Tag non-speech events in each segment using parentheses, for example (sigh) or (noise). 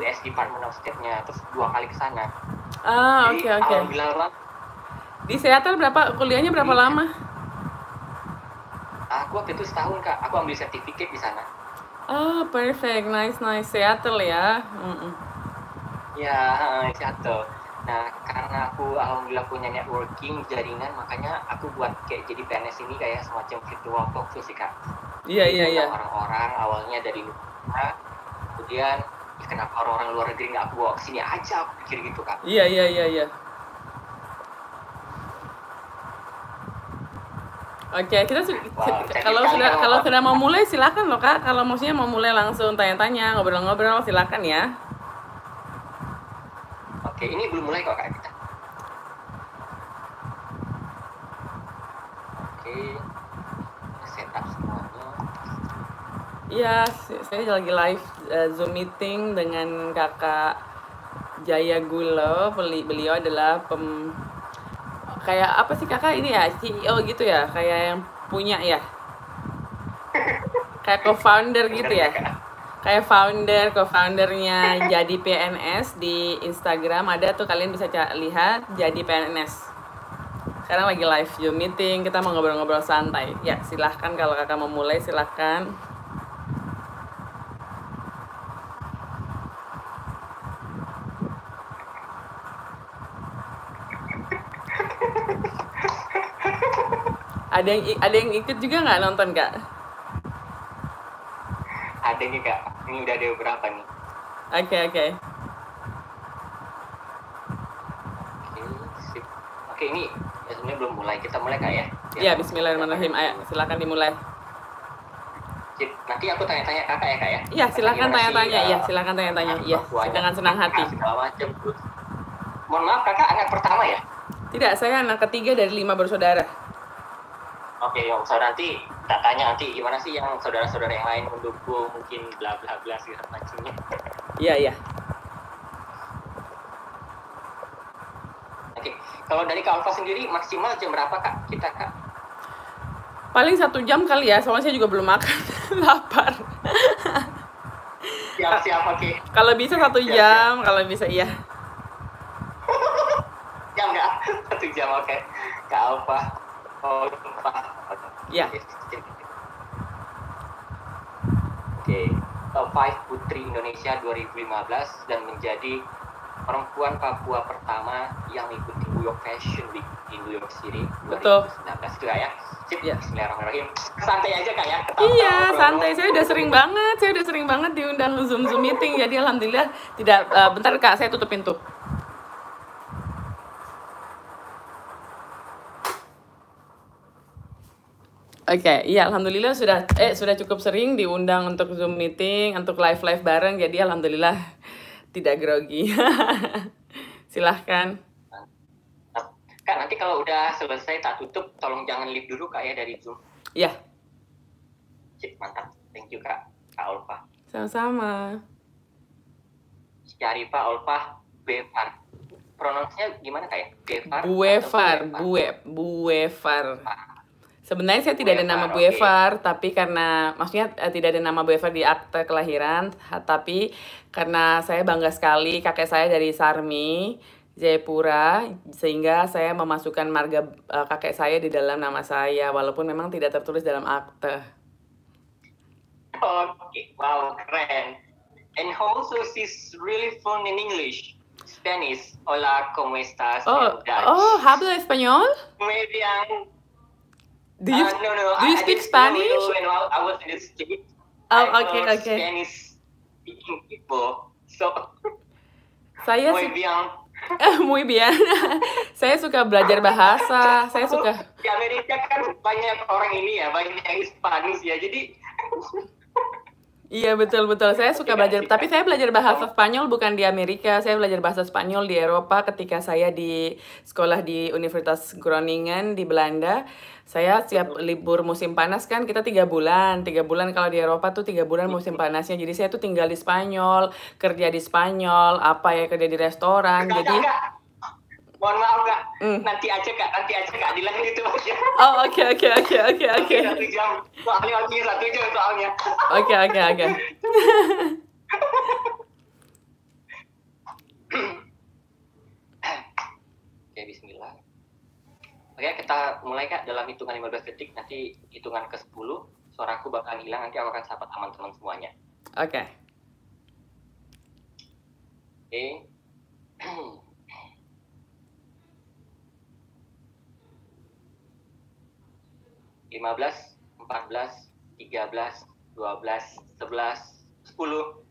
US Department of State-nya terus dua kali ke sana ah oke oke okay, bilang alhamdulillah di Seattle berapa kuliahnya berapa di, iya. lama aku waktu itu setahun kak aku ambil sertifikat di sana oh perfect nice nice Seattle ya mm -mm. ya Seattle nah karena aku alhamdulillah punya networking jaringan makanya aku buat kayak jadi PNS ini kayak semacam virtual talk sih kak iya iya iya orang-orang awalnya dari Nusa kemudian ya kenapa orang-orang luar negeri nggak bawa ke sini aja aku pikir gitu kan iya iya iya iya Oke, okay, kita wow, kalau sudah kalau sudah mau mulai silakan loh kak. Kalau maksudnya mau mulai langsung tanya-tanya, ngobrol-ngobrol silakan ya. Oke, okay, ini belum mulai kok kak kita. Oke. Okay. Iya, saya lagi live uh, Zoom meeting dengan kakak Jaya Gulo. Beliau adalah pem kayak apa sih kakak ini ya CEO gitu ya, kayak yang punya ya, (laughs) kayak co-founder gitu ya, kayak founder co-foundernya jadi PNS di Instagram ada tuh kalian bisa lihat jadi PNS. Sekarang lagi live Zoom meeting, kita mau ngobrol-ngobrol santai. Ya silahkan kalau kakak mau mulai silahkan. ada yang ada yang ikut juga nggak nonton kak? Ada nih kak, ini udah ada berapa nih? Oke okay, oke. Okay. Oke, ini ya sebenarnya belum mulai, kita mulai kak ya? Iya ya, Bismillahirrahmanirrahim, Ayo, silakan dimulai. Nanti aku tanya-tanya kakak ya kak ya? Iya, iya eh, silakan tanya-tanya, iya uh, silakan tanya-tanya, iya dengan senang hati. macam. Mohon maaf kakak anak pertama ya? Tidak, saya anak ketiga dari lima bersaudara. Oke, yang saudara nanti tak tanya nanti gimana sih yang saudara-saudara yang lain mendukung mungkin bla bla bla sih macamnya. Iya iya. Oke, kalau dari Kak Alfa sendiri maksimal jam berapa Kak kita Kak? Paling satu jam kali ya, soalnya saya juga belum makan, (laughs) lapar. Siap-siap, oke. Okay. Kalau bisa satu siap, jam, siap. kalau bisa iya. Oke, ke Alfa. Oh, Alfa Ya. Oke. Top 5 Putri Indonesia 2015 dan menjadi perempuan Papua pertama yang mengikuti New York Fashion Week di New York City 2019 juga gitu ya. Sip, ya. Bismillahirrahmanirrahim. Santai aja kak ya. Ketawa, iya, santai. Saya udah sering banget, saya udah sering banget diundang Zoom Zoom meeting. Jadi alhamdulillah tidak uh, bentar Kak, saya tutup pintu. Oke, okay, iya alhamdulillah sudah eh sudah cukup sering diundang untuk Zoom meeting, untuk live-live bareng jadi alhamdulillah tidak grogi. (laughs) Silahkan. Kak, nanti kalau udah selesai tak tutup tolong jangan leave dulu Kak ya dari Zoom. Iya. Yeah. mantap. Thank you Kak. Kak Olfa. Sama-sama. Pak Olfa Befar. Pronounsnya gimana Kak ya? Bepar. Buefar, Bue, Buefar. Buefar. Sebenarnya saya tidak Bu ada nama Bu okay. Evar, tapi karena maksudnya eh, tidak ada nama Bu Evar di akte kelahiran, tapi karena saya bangga sekali kakek saya dari Sarmi, Jayapura sehingga saya memasukkan marga uh, kakek saya di dalam nama saya walaupun memang tidak tertulis dalam akte. Oke, okay. wow keren. And also she's really fun in English, Spanish. Hola, ¿cómo estás? Oh, oh, habla español? Muy bien. Do you, uh, no, no, do you I, speak I Spanish? no, I oh, was in the States, oh, okay, okay. Spanish speaking people. So, (laughs) saya muy bien. (laughs) muy bien. (laughs) saya suka belajar bahasa. saya suka. Di Amerika kan banyak orang ini ya, banyak yang Spanish ya. Jadi Iya betul betul. Saya suka iya, belajar, iya. tapi saya belajar bahasa Spanyol bukan di Amerika. Saya belajar bahasa Spanyol di Eropa ketika saya di sekolah di Universitas Groningen di Belanda. Saya siap libur musim panas kan kita tiga bulan, tiga bulan kalau di Eropa tuh tiga bulan iya, musim panasnya. Jadi saya tuh tinggal di Spanyol, kerja di Spanyol, apa ya kerja di restoran. Jadi mohon maaf kak mm. nanti aja kak nanti aja kak dilakukan itu aja oh oke oke oke oke oke satu jam soalnya oke satu jam soalnya oke oke oke oke Bismillah oke kita mulai kak dalam hitungan 15 detik nanti hitungan ke 10 suaraku bakal hilang nanti aku akan sapa teman-teman semuanya oke okay. oke okay. (clears throat) 15, 14, 13, 12, 11, 10.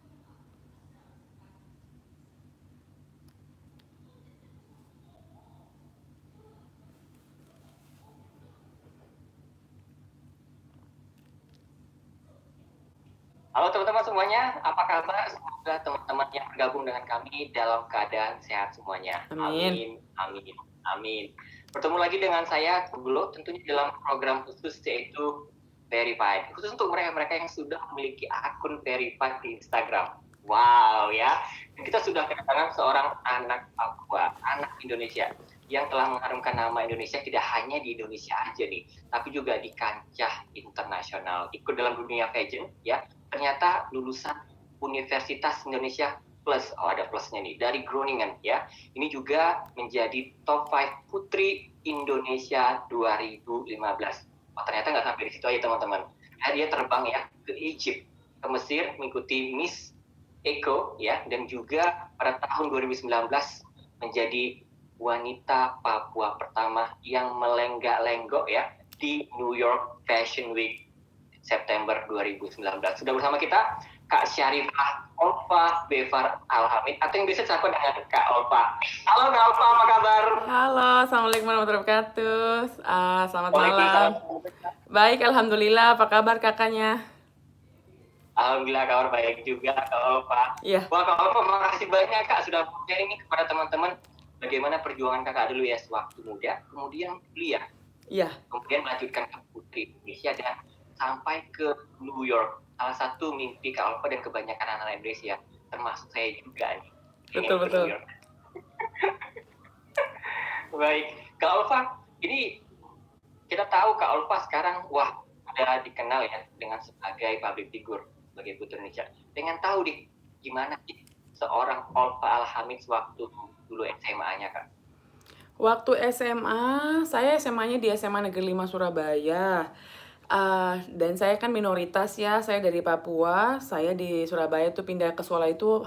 Halo teman-teman semuanya, apa kabar? Semoga teman-teman yang bergabung dengan kami dalam keadaan sehat semuanya. Amin. Amin. Amin. amin. Bertemu lagi dengan saya, Kugulo, tentunya dalam program khusus yaitu Verified. Khusus untuk mereka-mereka yang sudah memiliki akun Verified di Instagram. Wow ya, kita sudah kedatangan seorang anak Papua, anak Indonesia yang telah mengharumkan nama Indonesia tidak hanya di Indonesia aja nih, tapi juga di kancah internasional. Ikut dalam dunia fashion ya, ternyata lulusan Universitas Indonesia plus, oh ada plusnya nih, dari Groningen ya. Ini juga menjadi top 5 putri Indonesia 2015. Oh, ternyata nggak sampai di situ aja teman-teman. Nah, dia terbang ya ke Egypt, ke Mesir, mengikuti Miss Eko ya, dan juga pada tahun 2019 menjadi wanita Papua pertama yang melenggak-lenggok ya di New York Fashion Week September 2019. Sudah bersama kita Kak Syarifah Olfa, Bevar Alhamid, atau yang biasa disapa dengan Kak Olfa. Halo Kak Olfa, apa kabar? Halo, Assalamualaikum warahmatullahi wabarakatuh. Uh, selamat malam. Baik, Alhamdulillah. Apa kabar kakaknya? Alhamdulillah kabar baik juga Kak Olfa. Iya. Wah Kak Olfa, makasih banyak Kak sudah punya ini kepada teman-teman. Bagaimana perjuangan kakak dulu ya sewaktu muda, kemudian kuliah. Iya. Kemudian melanjutkan ke Putri Indonesia dan sampai ke New York salah satu mimpi Kak Alfa dan kebanyakan anak anak Indonesia ya. termasuk saya juga nih betul betul (laughs) baik Kak Alfa ini kita tahu Kak Alfa sekarang wah sudah dikenal ya dengan sebagai public figure sebagai putri Indonesia pengen tahu deh gimana sih seorang Alfa Alhamid waktu dulu SMA-nya Kak Waktu SMA, saya SMA-nya di SMA Negeri 5 Surabaya. Uh, dan saya kan minoritas ya, saya dari Papua, saya di Surabaya tuh pindah ke Solo itu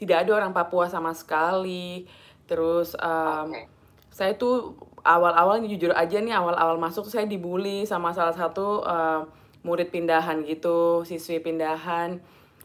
tidak ada orang Papua sama sekali. Terus um, okay. saya tuh awal-awal jujur aja nih awal-awal masuk saya dibully sama salah satu uh, murid pindahan gitu, siswi pindahan.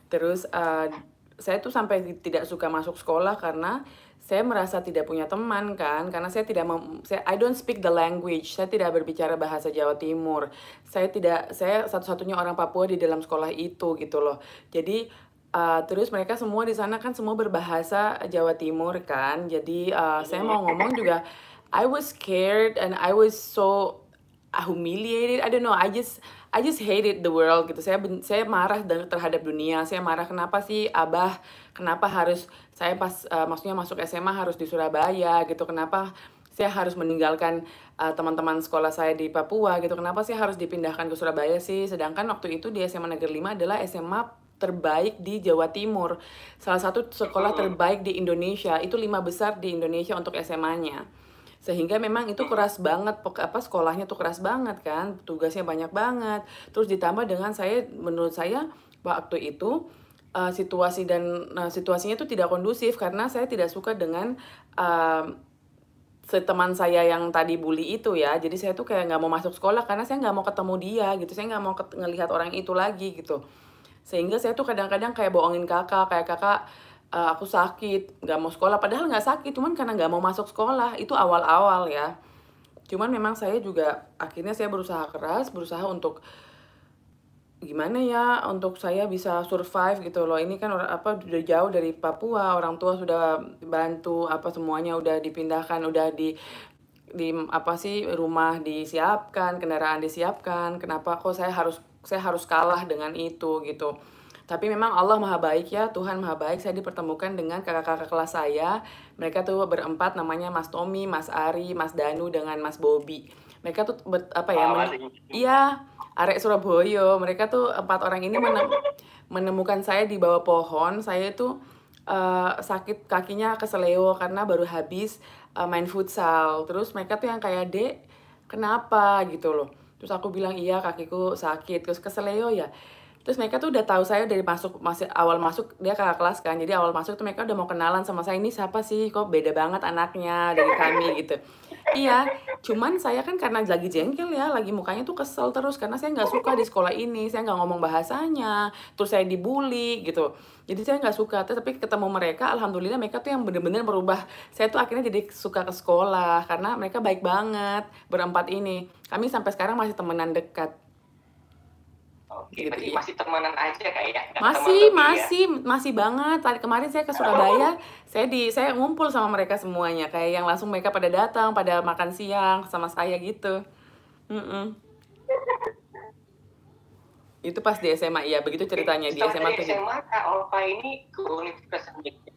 Terus uh, saya tuh sampai tidak suka masuk sekolah karena saya merasa tidak punya teman kan karena saya tidak mem saya I don't speak the language saya tidak berbicara bahasa Jawa Timur saya tidak saya satu-satunya orang Papua di dalam sekolah itu gitu loh jadi uh, terus mereka semua di sana kan semua berbahasa Jawa Timur kan jadi uh, saya mau ngomong juga I was scared and I was so humiliated. I don't know. I just I just hated the world gitu. Saya saya marah terhadap dunia. Saya marah kenapa sih abah kenapa harus saya pas uh, maksudnya masuk SMA harus di Surabaya gitu kenapa saya harus meninggalkan teman eh, teman-teman sekolah saya di Papua gitu kenapa sih harus dipindahkan ke Surabaya sih sedangkan waktu itu di SMA Negeri 5 adalah SMA terbaik di Jawa Timur salah satu sekolah hmm. terbaik di Indonesia itu lima besar di Indonesia untuk SMA-nya sehingga memang itu keras banget apa sekolahnya tuh keras banget kan tugasnya banyak banget terus ditambah dengan saya menurut saya waktu itu uh, situasi dan uh, situasinya itu tidak kondusif karena saya tidak suka dengan uh, teman saya yang tadi bully itu ya jadi saya tuh kayak nggak mau masuk sekolah karena saya nggak mau ketemu dia gitu saya nggak mau ngelihat orang itu lagi gitu sehingga saya tuh kadang-kadang kayak bohongin kakak kayak kakak uh, aku sakit nggak mau sekolah padahal nggak sakit cuman karena nggak mau masuk sekolah itu awal-awal ya cuman memang saya juga akhirnya saya berusaha keras berusaha untuk gimana ya untuk saya bisa survive gitu loh ini kan orang apa udah jauh dari Papua orang tua sudah bantu apa semuanya udah dipindahkan udah di di apa sih rumah disiapkan kendaraan disiapkan kenapa kok saya harus saya harus kalah dengan itu gitu tapi memang Allah maha baik ya Tuhan maha baik saya dipertemukan dengan kakak-kakak kelas saya mereka tuh berempat namanya Mas Tommy Mas Ari Mas Danu dengan Mas Bobby mereka tuh ber, apa ya iya arek Surabaya mereka tuh empat orang ini menem, (laughs) menemukan saya di bawah pohon saya itu uh, eh, sakit kakinya keseleo karena baru habis uh, main futsal terus mereka tuh yang kayak dek kenapa gitu loh terus aku bilang iya kakiku sakit terus keseleo ya terus mereka tuh udah tahu saya dari masuk masih awal masuk dia ke kelas kan jadi awal masuk tuh mereka udah mau kenalan sama saya ini siapa sih kok beda banget anaknya dari kami gitu iya cuman saya kan karena lagi jengkel ya lagi mukanya tuh kesel terus karena saya nggak suka di sekolah ini saya nggak ngomong bahasanya terus saya dibully gitu jadi saya nggak suka tapi ketemu mereka alhamdulillah mereka tuh yang bener-bener berubah saya tuh akhirnya jadi suka ke sekolah karena mereka baik banget berempat ini kami sampai sekarang masih temenan dekat Iya, gitu. masih masih temenan aja kayak masih masih ya. masih banget tadi kemarin saya ke Surabaya saya di saya ngumpul sama mereka semuanya kayak yang langsung mereka pada datang pada makan siang sama saya gitu mm -mm. itu pas di SMA iya begitu ceritanya di SMA di SMA Kak Olpa ini ke Universitas Indonesia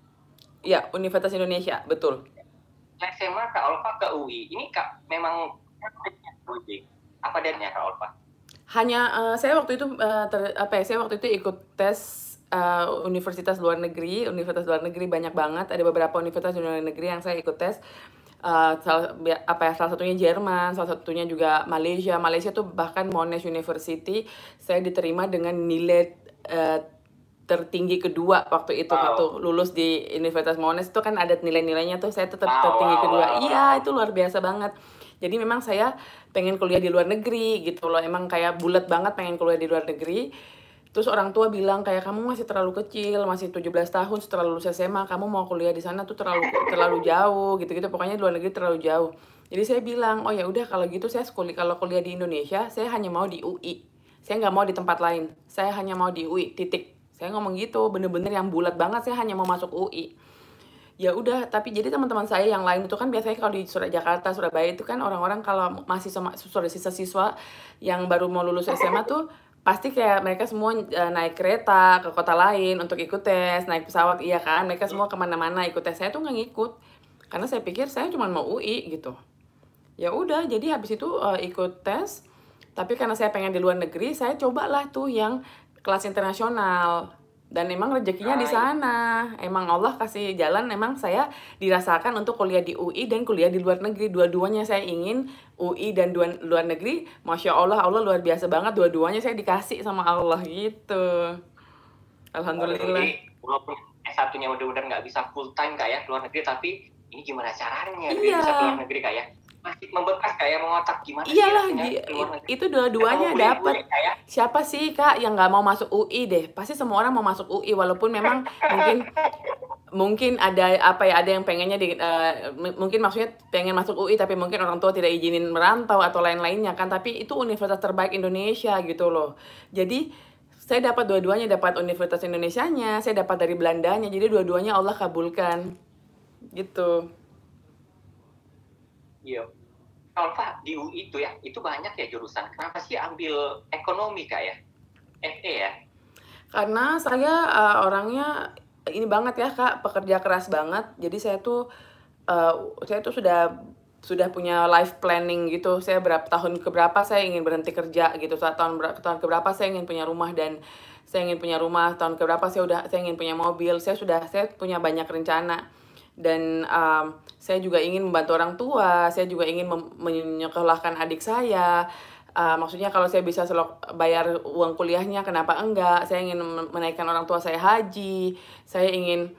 ya Universitas Indonesia betul SMA ya, Kak Olpa ke UI ini Kak memang apa ya Kak Olpa hanya uh, saya waktu itu uh, ter, apa ya saya waktu itu ikut tes uh, universitas luar negeri universitas luar negeri banyak banget ada beberapa universitas luar negeri yang saya ikut tes uh, salah ya, apa ya salah satunya Jerman salah satunya juga Malaysia Malaysia tuh bahkan Monash University saya diterima dengan nilai uh, tertinggi kedua waktu itu wow. waktu lulus di Universitas Monash itu kan ada nilai-nilainya tuh saya tetap wow, tertinggi kedua wow, iya itu luar biasa banget jadi memang saya pengen kuliah di luar negeri gitu loh emang kayak bulat banget pengen kuliah di luar negeri terus orang tua bilang kayak kamu masih terlalu kecil masih 17 tahun terlalu lulus SMA kamu mau kuliah di sana tuh terlalu terlalu jauh gitu gitu pokoknya luar negeri terlalu jauh jadi saya bilang oh ya udah kalau gitu saya kuliah kalau kuliah di Indonesia saya hanya mau di UI saya nggak mau di tempat lain saya hanya mau di UI titik saya ngomong gitu bener-bener yang bulat banget saya hanya mau masuk UI ya udah tapi jadi teman-teman saya yang lain itu kan biasanya kalau di Surabaya Jakarta Surabaya itu kan orang-orang kalau masih sorry sisa siswa yang baru mau lulus SMA tuh pasti kayak mereka semua eh, naik kereta ke kota lain untuk ikut tes naik pesawat iya kan mereka semua kemana-mana ikut tes saya tuh nggak ngikut karena saya pikir saya cuma mau UI gitu ya udah jadi habis itu uh, ikut tes tapi karena saya pengen di luar negeri saya cobalah tuh yang kelas internasional dan emang rezekinya di sana emang Allah kasih jalan emang saya dirasakan untuk kuliah di UI dan kuliah di luar negeri dua-duanya saya ingin UI dan dua, luar negeri masya Allah Allah luar biasa banget dua-duanya saya dikasih sama Allah gitu alhamdulillah walaupun satu udah nya nggak bisa full time kayak ya, luar negeri tapi ini gimana caranya iya. bisa luar negeri kayak? Ya? masih membekas kayak mengotak gimana iyalah di, itu dua-duanya dapat siapa sih kak yang nggak mau masuk UI deh pasti semua orang mau masuk UI walaupun memang mungkin (laughs) mungkin ada apa ya ada yang pengennya di, uh, mungkin maksudnya pengen masuk UI tapi mungkin orang tua tidak izinin merantau atau lain-lainnya kan tapi itu universitas terbaik Indonesia gitu loh jadi saya dapat dua-duanya dapat Universitas Indonesia-nya, saya dapat dari Belandanya. Jadi dua-duanya Allah kabulkan. Gitu. Iya kalau Pak di UI itu ya, itu banyak ya jurusan. Kenapa sih ambil ekonomi kak ya? FE ya? Karena saya uh, orangnya ini banget ya kak, pekerja keras banget. Jadi saya tuh uh, saya tuh sudah sudah punya life planning gitu. Saya berapa tahun ke berapa saya ingin berhenti kerja gitu. Tahun tahun ke berapa saya ingin punya rumah dan saya ingin punya rumah tahun keberapa saya udah saya ingin punya mobil saya sudah saya punya banyak rencana dan um, saya juga ingin membantu orang tua, saya juga ingin menyekolahkan adik saya. Uh, maksudnya kalau saya bisa selok bayar uang kuliahnya, kenapa enggak? Saya ingin menaikkan orang tua saya haji, saya ingin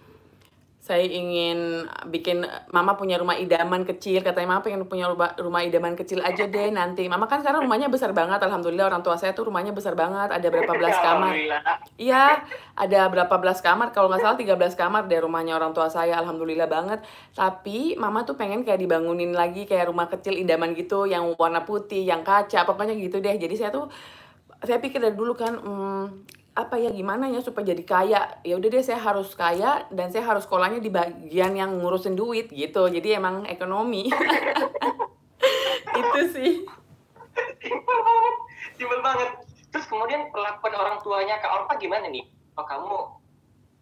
saya ingin bikin mama punya rumah idaman kecil katanya mama pengen punya rumah, rumah idaman kecil aja deh nanti mama kan sekarang rumahnya besar banget alhamdulillah orang tua saya tuh rumahnya besar banget ada berapa belas ya kamar iya ada berapa belas kamar kalau nggak salah 13 kamar deh rumahnya orang tua saya alhamdulillah banget tapi mama tuh pengen kayak dibangunin lagi kayak rumah kecil idaman gitu yang warna putih yang kaca pokoknya gitu deh jadi saya tuh saya pikir dari dulu kan hmm, apa ya gimana ya supaya jadi kaya ya udah deh saya harus kaya dan saya harus sekolahnya di bagian yang ngurusin duit gitu jadi emang ekonomi (laughs) itu sih simpel banget simpel banget terus kemudian perlakuan orang tuanya ke Orpa gimana nih oh kamu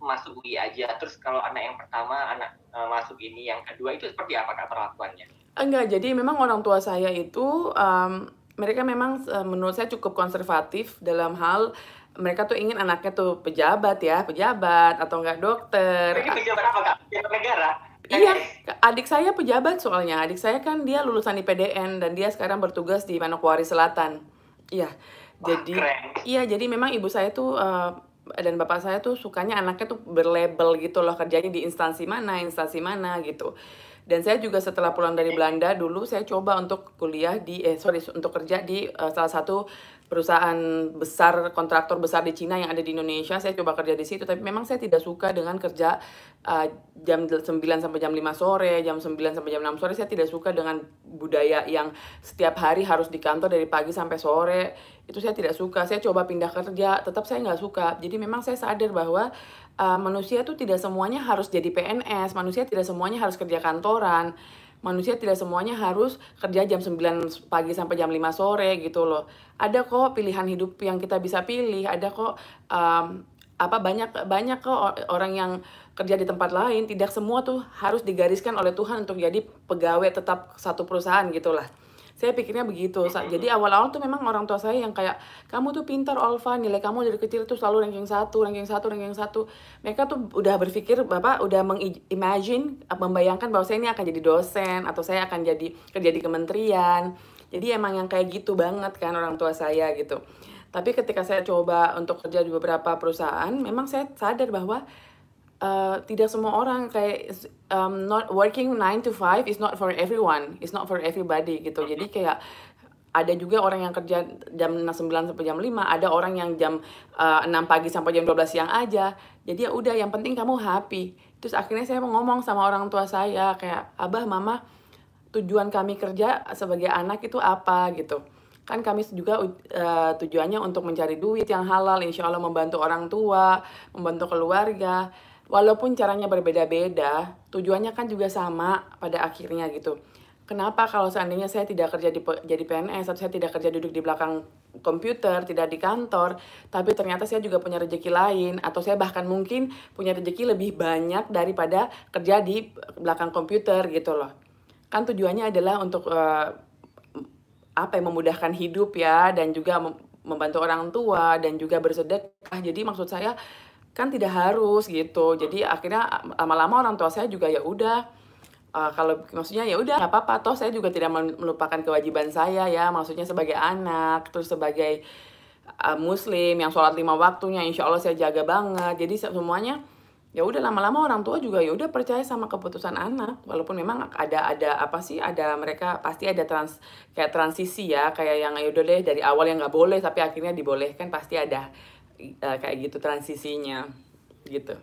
masuk UI aja terus kalau anak yang pertama anak uh, masuk ini yang kedua itu seperti apa kak perlakuannya enggak jadi memang orang tua saya itu um, mereka memang eh, menurut saya cukup konservatif dalam hal mereka tuh ingin anaknya tuh pejabat ya, pejabat atau enggak dokter. pejabat apa kak? Pejabat negara? Iya, eh. adik saya pejabat soalnya. Adik saya kan dia lulusan IPDN dan dia sekarang bertugas di Manokwari Selatan. Iya, Wah, jadi keren. iya jadi memang ibu saya tuh uh, dan bapak saya tuh sukanya anaknya tuh berlabel gitu loh kerjanya di instansi mana, instansi mana gitu. Dan saya juga setelah pulang dari Belanda dulu saya coba untuk kuliah di eh sorry untuk kerja di uh, salah satu perusahaan besar kontraktor besar di Cina yang ada di Indonesia saya coba kerja di situ tapi memang saya tidak suka dengan kerja uh, jam 9 sampai jam 5 sore jam 9 sampai jam 6 sore saya tidak suka dengan budaya yang setiap hari harus di kantor dari pagi sampai sore itu saya tidak suka saya coba pindah kerja tetap saya nggak suka jadi memang saya sadar bahwa uh, manusia itu tidak semuanya harus jadi PNS manusia tidak semuanya harus kerja kantoran manusia tidak semuanya harus kerja jam 9 pagi sampai jam 5 sore gitu loh. Ada kok pilihan hidup yang kita bisa pilih, ada kok um, apa banyak banyak kok orang yang kerja di tempat lain, tidak semua tuh harus digariskan oleh Tuhan untuk jadi pegawai tetap satu perusahaan gitulah saya pikirnya begitu jadi awal-awal tuh memang orang tua saya yang kayak kamu tuh pintar Olva nilai kamu dari kecil tuh selalu ranking satu ranking satu ranking satu mereka tuh udah berpikir bapak udah mengimagine membayangkan bahwa saya ini akan jadi dosen atau saya akan jadi kerja di kementerian jadi emang yang kayak gitu banget kan orang tua saya gitu tapi ketika saya coba untuk kerja di beberapa perusahaan memang saya sadar bahwa uh, tidak semua orang kayak um, not working nine to five is not for everyone, is not for everybody gitu. Jadi kayak ada juga orang yang kerja jam 9 sampai jam 5, ada orang yang jam uh, eh, 6 pagi sampai jam 12 siang aja. Jadi ya udah yang penting kamu happy. Terus akhirnya saya mau ngomong sama orang tua saya kayak, "Abah, Mama, tujuan kami kerja sebagai anak itu apa?" gitu kan kami juga uh, tujuannya untuk mencari duit yang halal, insya Allah membantu orang tua, membantu keluarga. Walaupun caranya berbeda-beda, tujuannya kan juga sama pada akhirnya gitu. Kenapa kalau seandainya saya tidak kerja di jadi PNS atau saya tidak kerja duduk di belakang komputer, tidak di kantor, tapi ternyata saya juga punya rejeki lain atau saya bahkan mungkin punya rejeki lebih banyak daripada kerja di belakang komputer gitu loh. Kan tujuannya adalah untuk uh, apa ya memudahkan hidup ya dan juga membantu orang tua dan juga bersedekah. Jadi maksud saya kan tidak harus gitu jadi hmm. akhirnya lama-lama orang tua saya juga ya udah uh, kalau maksudnya ya udah nggak apa-apa toh saya juga tidak melupakan kewajiban saya ya maksudnya sebagai anak terus sebagai uh, muslim yang sholat lima waktunya insya Allah saya jaga banget jadi semuanya ya udah lama-lama orang tua juga ya udah percaya sama keputusan anak walaupun memang ada ada apa sih ada mereka pasti ada trans kayak transisi ya kayak yang ya udah deh dari awal yang nggak boleh tapi akhirnya dibolehkan pasti ada uh, kayak gitu transisinya gitu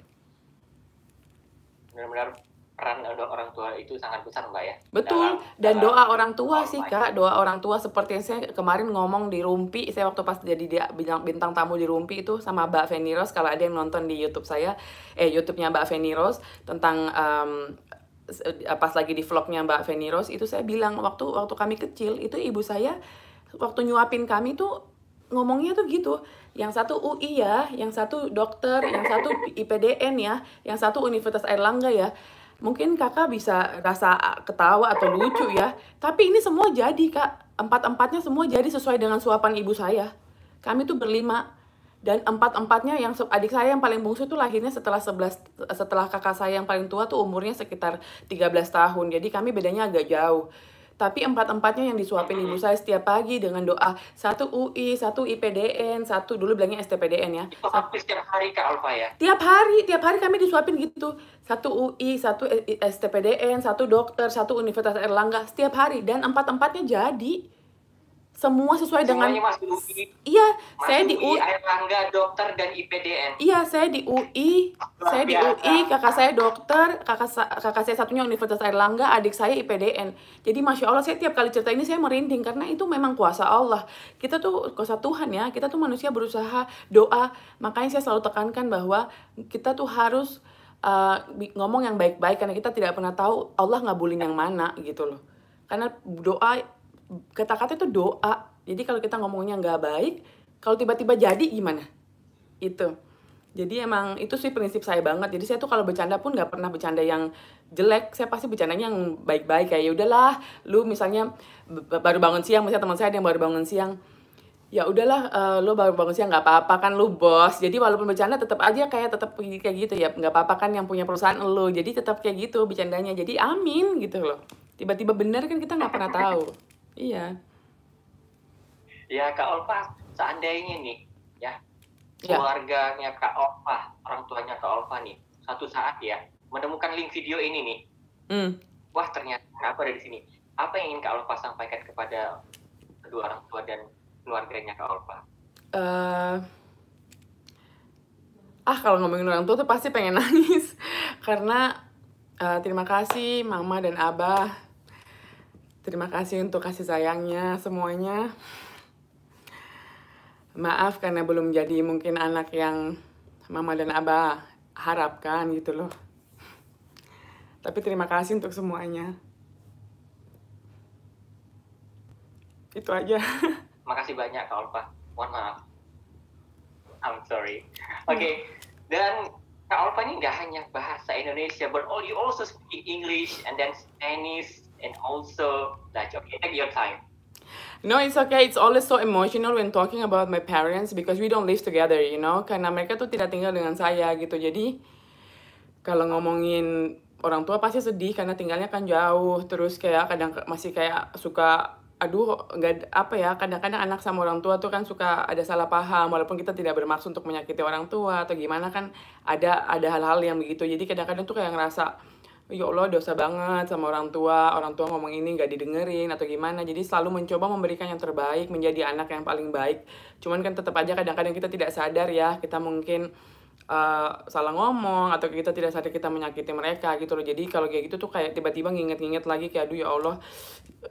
benar-benar peran orang tua itu sangat besar mbak ya betul dalam, dan dalam doa orang tua oh sih kak doa orang tua seperti yang saya kemarin ngomong di Rumpi saya waktu pas jadi dia bintang, bintang tamu di Rumpi itu sama Mbak Feni kalau ada yang nonton di YouTube saya eh YouTube-nya Mbak Feni tentang um, pas lagi di vlognya Mbak Feni Rose itu saya bilang waktu waktu kami kecil itu ibu saya waktu nyuapin kami tuh ngomongnya tuh gitu. Yang satu UI ya, yang satu dokter, yang satu IPDN ya, yang satu Universitas Airlangga ya. Mungkin kakak bisa rasa ketawa atau lucu ya. Tapi ini semua jadi kak. Empat-empatnya semua jadi sesuai dengan suapan ibu saya. Kami tuh berlima. Dan empat-empatnya yang adik saya yang paling bungsu tuh lahirnya setelah 11 setelah kakak saya yang paling tua tuh umurnya sekitar 13 tahun. Jadi kami bedanya agak jauh. Tapi empat-empatnya yang disuapin ibu saya setiap pagi dengan doa. Satu UI, satu IPDN, satu dulu bilangnya STPDN ya. Itu setiap hari Kak Alfa ya? Tiap hari, tiap hari kami disuapin gitu. Satu UI, satu STPDN, satu dokter, satu Universitas Erlangga. Setiap hari. Dan empat-empatnya jadi semua sesuai Semuanya dengan Mas Iya, Mas saya di UI Erlangga dokter dan IPDN. Iya, saya di UI, Luar saya biasa. di UI, kakak saya dokter, kakak kakak saya satunya Universitas Erlangga adik saya IPDN. Jadi masya Allah saya tiap kali cerita ini saya merinding karena itu memang kuasa Allah. Kita tuh kuasa Tuhan ya, kita tuh manusia berusaha doa. Makanya saya selalu tekankan bahwa kita tuh harus uh, ngomong yang baik-baik karena kita tidak pernah tahu Allah ngabulin yang mana gitu loh. Karena doa kata-kata itu doa. Jadi kalau kita ngomongnya nggak baik, kalau tiba-tiba jadi gimana? Itu. Jadi emang itu sih prinsip saya banget. Jadi saya tuh kalau bercanda pun nggak pernah bercanda yang jelek. Saya pasti bercandanya yang baik-baik kayak ya udahlah. Lu misalnya baru bangun siang, misalnya teman saya ada yang baru bangun siang, ya udahlah uh, eh, lo baru bangun siang nggak apa-apa kan lu bos jadi walaupun bercanda tetap aja kayak tetap kayak gitu ya nggak apa-apa kan yang punya perusahaan lo jadi tetap kayak gitu bercandanya jadi amin gitu loh tiba-tiba benar kan kita nggak pernah tahu Iya. Ya Kak Olfa, seandainya nih ya, ya. keluarganya Kak Olfa, orang tuanya Kak Olfa nih, satu saat ya menemukan link video ini nih. Hmm. Wah ternyata apa ada di sini. Apa yang ingin Kak Olfa sampaikan kepada kedua orang tua dan keluarganya Kak Olfa? Uh, eh, ah kalau ngomongin orang tua tuh pasti pengen (laughs) nangis karena uh, terima kasih mama dan abah Terima kasih untuk kasih sayangnya semuanya. Maaf karena belum jadi mungkin anak yang mama dan abah harapkan gitu loh. Tapi terima kasih untuk semuanya. Itu aja. (laughs) Makasih banyak Kak Olfa. Mohon maaf. I'm sorry. Hmm. Oke, okay. dan Kak Olfa ini nggak hanya bahasa Indonesia, but all you also speak English and then Spanish and also you okay take your time No, it's okay. It's always so emotional when talking about my parents because we don't live together, you know. Karena mereka tuh tidak tinggal dengan saya gitu. Jadi kalau ngomongin orang tua pasti sedih karena tinggalnya kan jauh. Terus kayak kadang masih kayak suka aduh nggak apa ya kadang-kadang anak sama orang tua tuh kan suka ada salah paham walaupun kita tidak bermaksud untuk menyakiti orang tua atau gimana kan ada ada hal-hal yang begitu jadi kadang-kadang tuh kayak ngerasa ya Allah dosa banget sama orang tua, orang tua ngomong ini nggak didengerin atau gimana. Jadi selalu mencoba memberikan yang terbaik, menjadi anak yang paling baik. Cuman kan tetap aja kadang-kadang kita tidak sadar ya, kita mungkin uh, salah ngomong atau kita tidak sadar kita menyakiti mereka gitu loh. Jadi kalau kayak gitu tuh kayak tiba-tiba nginget-nginget lagi kayak aduh ya Allah.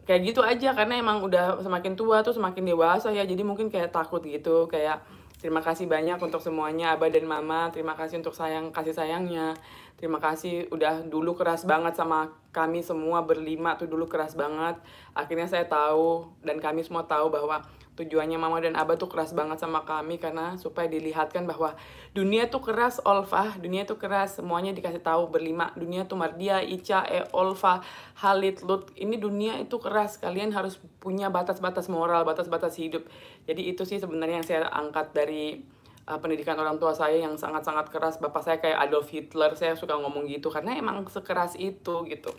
Kayak gitu aja karena emang udah semakin tua tuh semakin dewasa ya. Jadi mungkin kayak takut gitu, kayak terima kasih banyak untuk semuanya Abah dan Mama. Terima kasih untuk sayang kasih sayangnya Terima kasih udah dulu keras banget sama kami semua berlima tuh dulu keras banget. Akhirnya saya tahu dan kami semua tahu bahwa tujuannya mama dan abah tuh keras banget sama kami karena supaya dilihatkan bahwa dunia tuh keras Olfa, dunia tuh keras semuanya dikasih tahu berlima dunia tuh Mardia, Ica, E, Olfa, Halid, Lut ini dunia itu keras kalian harus punya batas-batas moral, batas-batas hidup jadi itu sih sebenarnya yang saya angkat dari uh, pendidikan orang tua saya yang sangat-sangat keras. Bapak saya kayak Adolf Hitler, saya suka ngomong gitu karena emang sekeras itu gitu.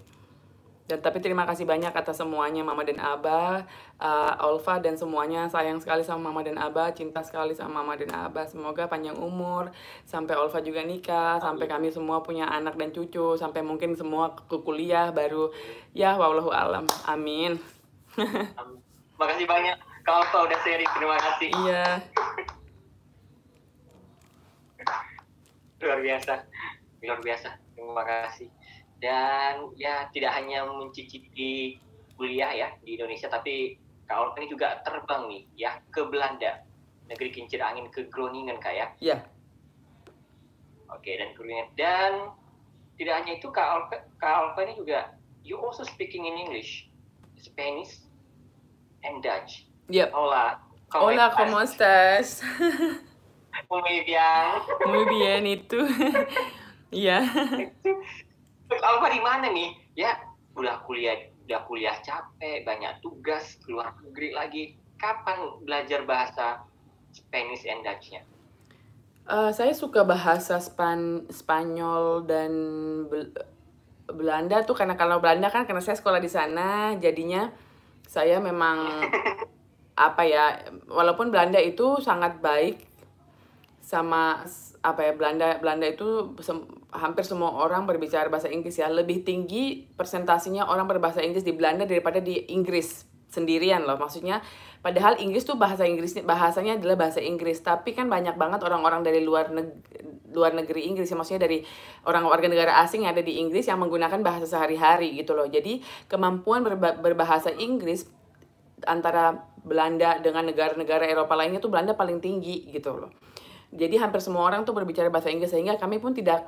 Dan tapi terima kasih banyak atas semuanya Mama dan Abah, uh, eh, Olva dan semuanya sayang sekali sama Mama dan Abah, cinta sekali sama Mama dan Abah. Semoga panjang umur sampai Olva juga nikah, sampai kami semua punya anak dan cucu, sampai mungkin semua ke kuliah baru ya wallahu alam. Amin. Makasih banyak Kak Olva udah sharing, terima kasih. Iya. (laughs) luar biasa luar biasa terima kasih dan ya tidak hanya mencicipi kuliah ya di Indonesia tapi kalau ini juga terbang nih ya ke Belanda negeri kincir angin ke Groningen kak ya iya oke dan Groningen dan tidak hanya itu kak Alva kak ini juga you also speaking in English Spanish and Dutch yep. hola Hola, ¿cómo estás? (laughs) Muy bien. Muy bien itu. (laughs) Iya. Alfa di mana nih? Ya, udah kuliah, udah kuliah capek, banyak tugas, keluar negeri lagi. Kapan belajar bahasa Spanish and Dutch-nya? Uh, saya suka bahasa Span Spanyol dan Bel Belanda tuh karena kalau Belanda kan karena saya sekolah di sana jadinya saya memang (laughs) apa ya walaupun Belanda itu sangat baik sama apa ya Belanda Belanda itu sem hampir semua orang berbicara bahasa Inggris ya lebih tinggi persentasinya orang berbahasa Inggris di Belanda daripada di Inggris sendirian loh maksudnya padahal Inggris tuh bahasa Inggris bahasanya adalah bahasa Inggris tapi kan banyak banget orang-orang dari luar negeri luar negeri Inggris ya maksudnya dari orang warga negara asing yang ada di Inggris yang menggunakan bahasa sehari-hari gitu loh jadi kemampuan berba berbahasa Inggris antara Belanda dengan negara-negara Eropa lainnya tuh Belanda paling tinggi gitu loh jadi hampir semua orang tuh berbicara bahasa Inggris sehingga kami pun tidak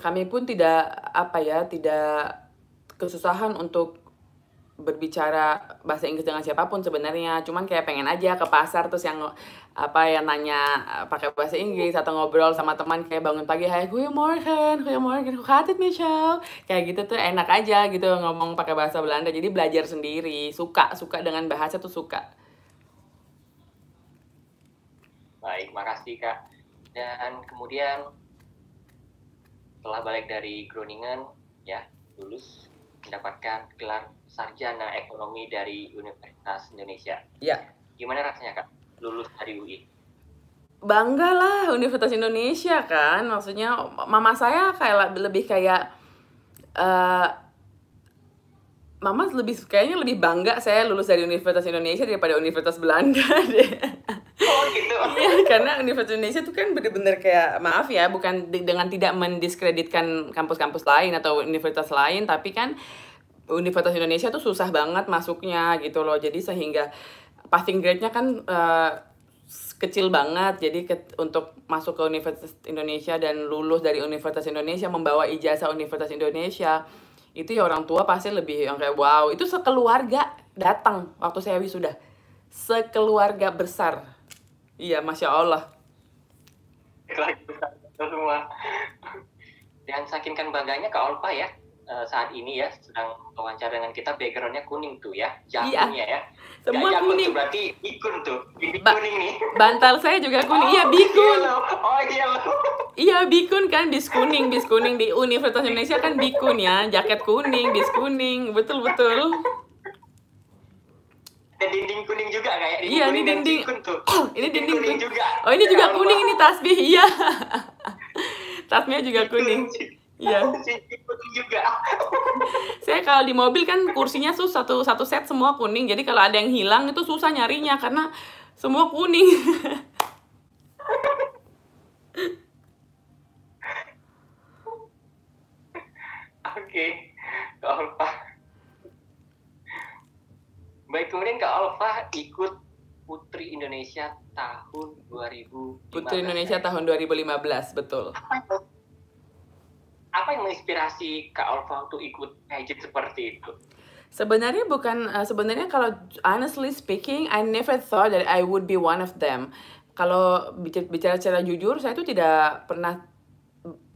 kami pun tidak apa ya, tidak kesusahan untuk berbicara bahasa Inggris dengan siapapun sebenarnya cuman kayak pengen aja ke pasar terus yang apa yang nanya eh, pakai bahasa Inggris atau ngobrol sama teman kayak bangun pagi hai gue Morgan, gue Morgan, gue hatit Michelle kayak gitu tuh enak aja gitu ngomong pakai bahasa Belanda jadi belajar sendiri suka suka dengan bahasa tuh suka Baik, makasih Kak. Dan kemudian setelah balik dari Groningen, ya, lulus mendapatkan gelar sarjana ekonomi dari Universitas Indonesia. Iya. Gimana rasanya Kak lulus dari UI? Bangga lah Universitas Indonesia kan, maksudnya mama saya kayak lebih kayak eh, Mama lebih kayaknya lebih bangga saya lulus dari Universitas Indonesia daripada Universitas Belanda (laughs) deh. Oh gitu. Iya, karena Universitas Indonesia tuh kan bener-bener kayak maaf ya, bukan dengan tidak mendiskreditkan kampus-kampus lain atau universitas lain, tapi kan Universitas Indonesia tuh susah banget masuknya gitu loh. Jadi sehingga passing grade-nya kan uh, kecil banget jadi ke, untuk masuk ke Universitas Indonesia dan lulus dari Universitas Indonesia membawa ijazah Universitas Indonesia itu ya orang tua pasti lebih yang kayak wow itu sekeluarga datang waktu saya wisuda sekeluarga besar iya masya allah semua dan saking kan bangganya ke Olpa ya Eh, saat ini ya sedang wawancara dengan kita backgroundnya kuning tuh ya jantungnya iya. ya semua ya, kuning tuh berarti bikun tuh ini ba kuning nih bantal saya juga kuning iya, oh, iya oh, iya bikun iya oh iya iya bikun kan bis kuning bis kuning di Universitas Indonesia kan bikun ya jaket kuning bis kuning betul betul dan dinding kuning juga kayak dinding iya, kuning ini dinding, tuh. Oh, (clears throat) ini dinding, dinding kuning juga. Oh, ini juga ya kuning ini tasbih. Iya. (laughs) Tasbihnya juga kuning. Iya. (laughs) juga. (laughs) Saya kalau di mobil kan kursinya tuh satu satu set semua kuning. Jadi kalau ada yang hilang itu susah nyarinya karena semua kuning. (laughs) Oke, okay. Kak Alfa. Baik, kemudian Kak Alfa ikut Putri Indonesia tahun 2015. Putri Indonesia tahun 2015, betul. Apa itu? apa yang menginspirasi Kak Olva untuk ikut pageant seperti itu? Sebenarnya bukan uh, sebenarnya kalau honestly speaking I never thought that I would be one of them. Kalau bicara secara jujur saya itu tidak pernah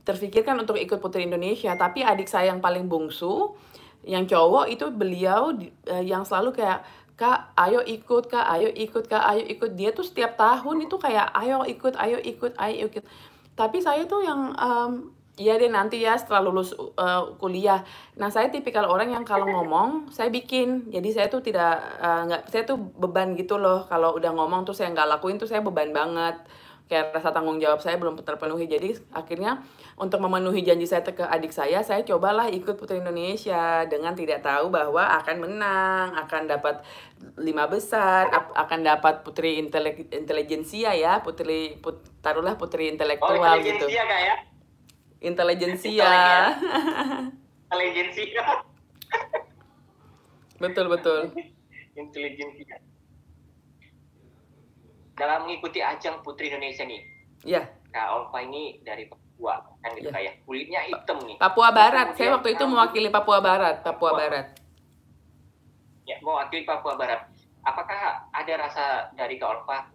terfikirkan untuk ikut Putri Indonesia, tapi adik saya yang paling bungsu yang cowok itu beliau uh, yang selalu kayak kak ayo ikut kak ayo ikut kak ayo ikut dia tuh setiap tahun itu kayak ayo ikut ayo ikut ayo ikut tapi saya tuh yang um, Iya deh nanti ya setelah lulus uh, kuliah. Nah saya tipikal orang yang kalau ngomong saya bikin. Jadi saya tuh tidak eh, nggak uh, saya tuh beban gitu loh. Kalau udah ngomong tuh saya nggak lakuin tuh saya beban banget. Kayak rasa tanggung jawab saya belum terpenuhi. Jadi akhirnya untuk memenuhi janji saya ke adik saya, saya cobalah ikut Putri Indonesia dengan tidak tahu bahwa akan menang, akan dapat lima besar, akan dapat Putri intelek Intelijensia ya, Putri put, taruhlah Putri oh, intelektual oh, gitu. Kak, ya? intelijensia intelijensia (laughs) betul betul intelijensia dalam mengikuti ajang putri Indonesia nih ya nah Olfa ini dari Papua kan gitu iya. ya. kayak kulitnya hitam nih Papua Barat saya waktu itu mewakili Papua Barat Papua, Papua. Barat ya mewakili Papua Barat apakah ada rasa dari Kak Olfa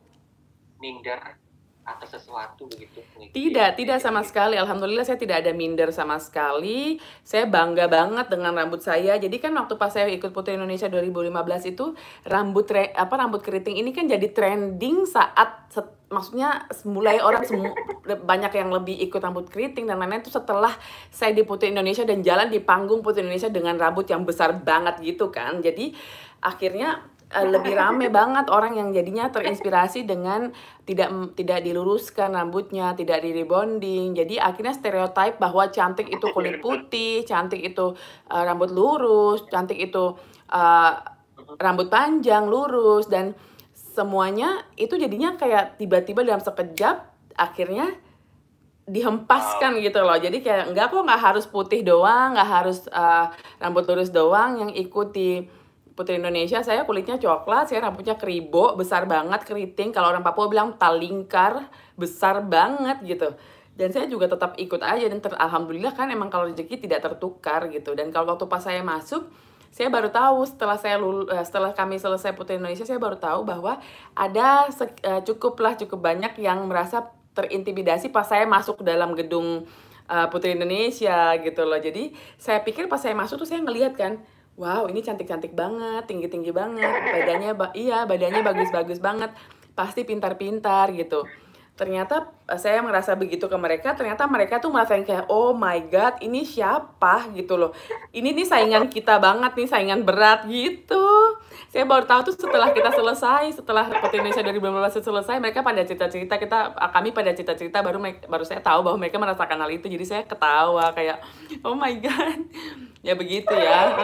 minder atau sesuatu begitu? Iya, tidak, iya, tidak iya, sama sekali. Alhamdulillah saya tidak ada minder sama sekali. Saya bangga banget dengan rambut saya. Jadi kan waktu pas saya ikut Putri Indonesia 2015 itu rambut re, apa rambut keriting ini kan jadi trending saat set, maksudnya mulai orang semu banyak yang lebih ikut rambut keriting dan lain-lain itu setelah saya di Putri Indonesia dan jalan di panggung Putri Indonesia dengan rambut yang besar banget gitu kan. Jadi akhirnya Eh, lebih rame banget orang yang jadinya terinspirasi dengan tidak tidak diluruskan rambutnya, tidak di rebonding. Jadi akhirnya stereotip bahwa cantik itu kulit putih, cantik itu uh, rambut lurus, cantik itu uh, rambut panjang lurus dan semuanya itu jadinya kayak tiba-tiba dalam sekejap akhirnya dihempaskan wow. gitu loh jadi kayak nggak kok nggak harus putih doang nggak harus uh, rambut lurus doang yang ikuti Putri Indonesia, saya kulitnya coklat, saya rambutnya keribo, besar banget, keriting. Kalau orang Papua bilang talingkar, besar banget gitu. Dan saya juga tetap ikut aja dan ter alhamdulillah kan emang kalau rezeki tidak tertukar gitu. Dan kalau waktu pas saya masuk, saya baru tahu setelah saya lulu, eh, setelah kami selesai Putri Indonesia, saya baru tahu bahwa ada eh, cukuplah cukup banyak yang merasa terintimidasi pas saya masuk ke dalam gedung uh, Putri Indonesia gitu loh. Jadi saya pikir pas saya masuk tuh saya ngelihat kan wow ini cantik-cantik banget, tinggi-tinggi banget, badannya ba iya badannya bagus-bagus banget, pasti pintar-pintar gitu. Ternyata eh, saya merasa begitu ke mereka, ternyata mereka tuh merasa yang kayak oh my god ini siapa gitu loh, ini nih saingan kita banget nih saingan berat gitu. Saya baru tahu tuh setelah kita selesai, setelah Putri Indonesia 2015 selesai, mereka pada cerita-cerita kita, kami pada cerita-cerita baru baru saya tahu bahwa mereka merasakan hal itu, jadi saya ketawa kayak oh my god ya begitu ya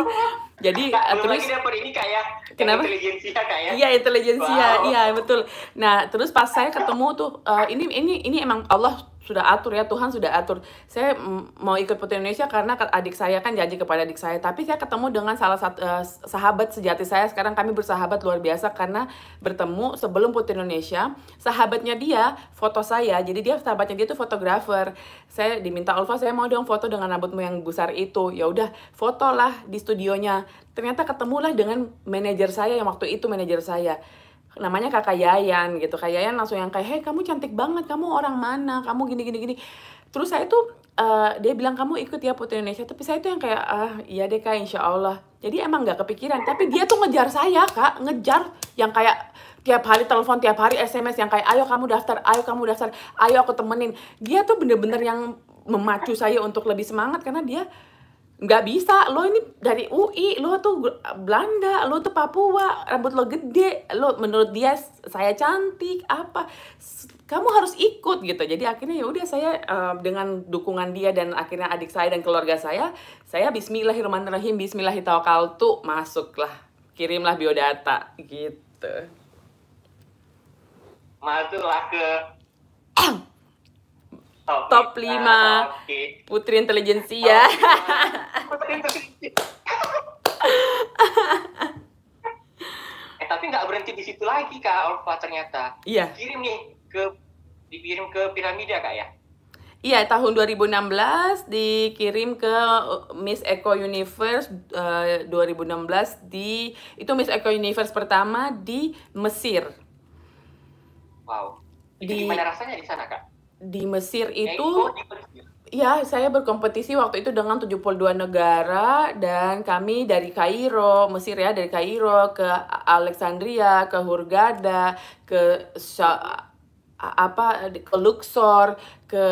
(laughs) jadi Kak, terus dapur ini ya. kayak kenapa kayak ya. iya intelijensia wow. iya betul nah terus pas saya ketemu tuh uh, ini ini ini emang Allah sudah atur ya Tuhan sudah atur saya mau ikut Putri Indonesia karena adik saya kan janji kepada adik saya tapi saya ketemu dengan salah satu uh, sahabat sejati saya sekarang kami bersahabat luar biasa karena bertemu sebelum Putri Indonesia sahabatnya dia foto saya jadi dia sahabatnya dia itu fotografer saya diminta Olva saya mau dong foto dengan rambutmu yang besar itu ya udah fotolah di studionya ternyata ketemulah dengan manajer saya yang waktu itu manajer saya namanya kakak Yayan gitu kak Yayan langsung yang kayak hei kamu cantik banget kamu orang mana kamu gini gini gini terus saya tuh uh, dia bilang kamu ikut ya Putri Indonesia tapi saya tuh yang kayak ah iya deh kak insya Allah jadi emang nggak kepikiran tapi dia tuh ngejar saya kak ngejar yang kayak tiap hari telepon tiap hari SMS yang kayak ayo kamu daftar ayo kamu daftar ayo aku temenin dia tuh bener-bener yang memacu saya untuk lebih semangat karena dia nggak bisa lo ini dari UI lo tuh Belanda lo tuh Papua rambut lo gede lo menurut dia saya cantik apa kamu harus ikut gitu jadi akhirnya ya udah saya uh, dengan dukungan dia dan akhirnya adik saya dan keluarga saya saya Bismillahirrahmanirrahim Bismillahirrahmanirrahim masuklah kirimlah biodata gitu masuklah ke (coughs) top, 5, nah, putri intelijensia. Ya. Putri intelijensia. (laughs) eh tapi nggak berhenti di situ lagi kak Olfa ternyata. Iya. Kirim nih ke dikirim ke piramida kak ya. Iya, tahun 2016 dikirim ke Miss Eco Universe uh, eh, 2016 di itu Miss Eco Universe pertama di Mesir. Wow. Itu di, gimana rasanya di sana, Kak? di Mesir itu ya saya berkompetisi waktu itu dengan 72 negara dan kami dari Kairo, Mesir ya dari Kairo ke Alexandria, ke Hurghada, ke apa ke Luxor, ke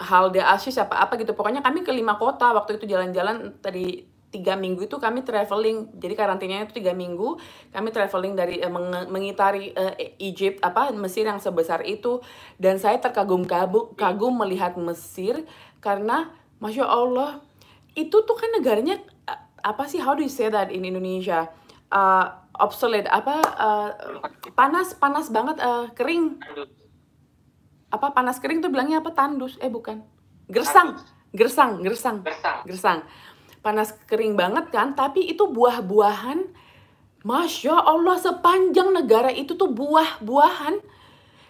Halde Asis apa apa gitu. Pokoknya kami ke lima kota waktu itu jalan-jalan tadi tiga minggu itu kami traveling jadi karantinanya itu tiga minggu kami traveling dari uh, eh, meng mengitari uh, Egypt apa Mesir yang sebesar itu dan saya terkagum kabuk kagum melihat Mesir karena masya Allah itu tuh kan negaranya uh, apa sih how do you say that in Indonesia uh, obsolete apa uh, panas panas banget uh, kering apa panas kering tuh bilangnya apa tandus eh bukan gersang gersang gersang gersang, gersang panas kering banget kan, tapi itu buah-buahan. Masya Allah sepanjang negara itu tuh buah-buahan.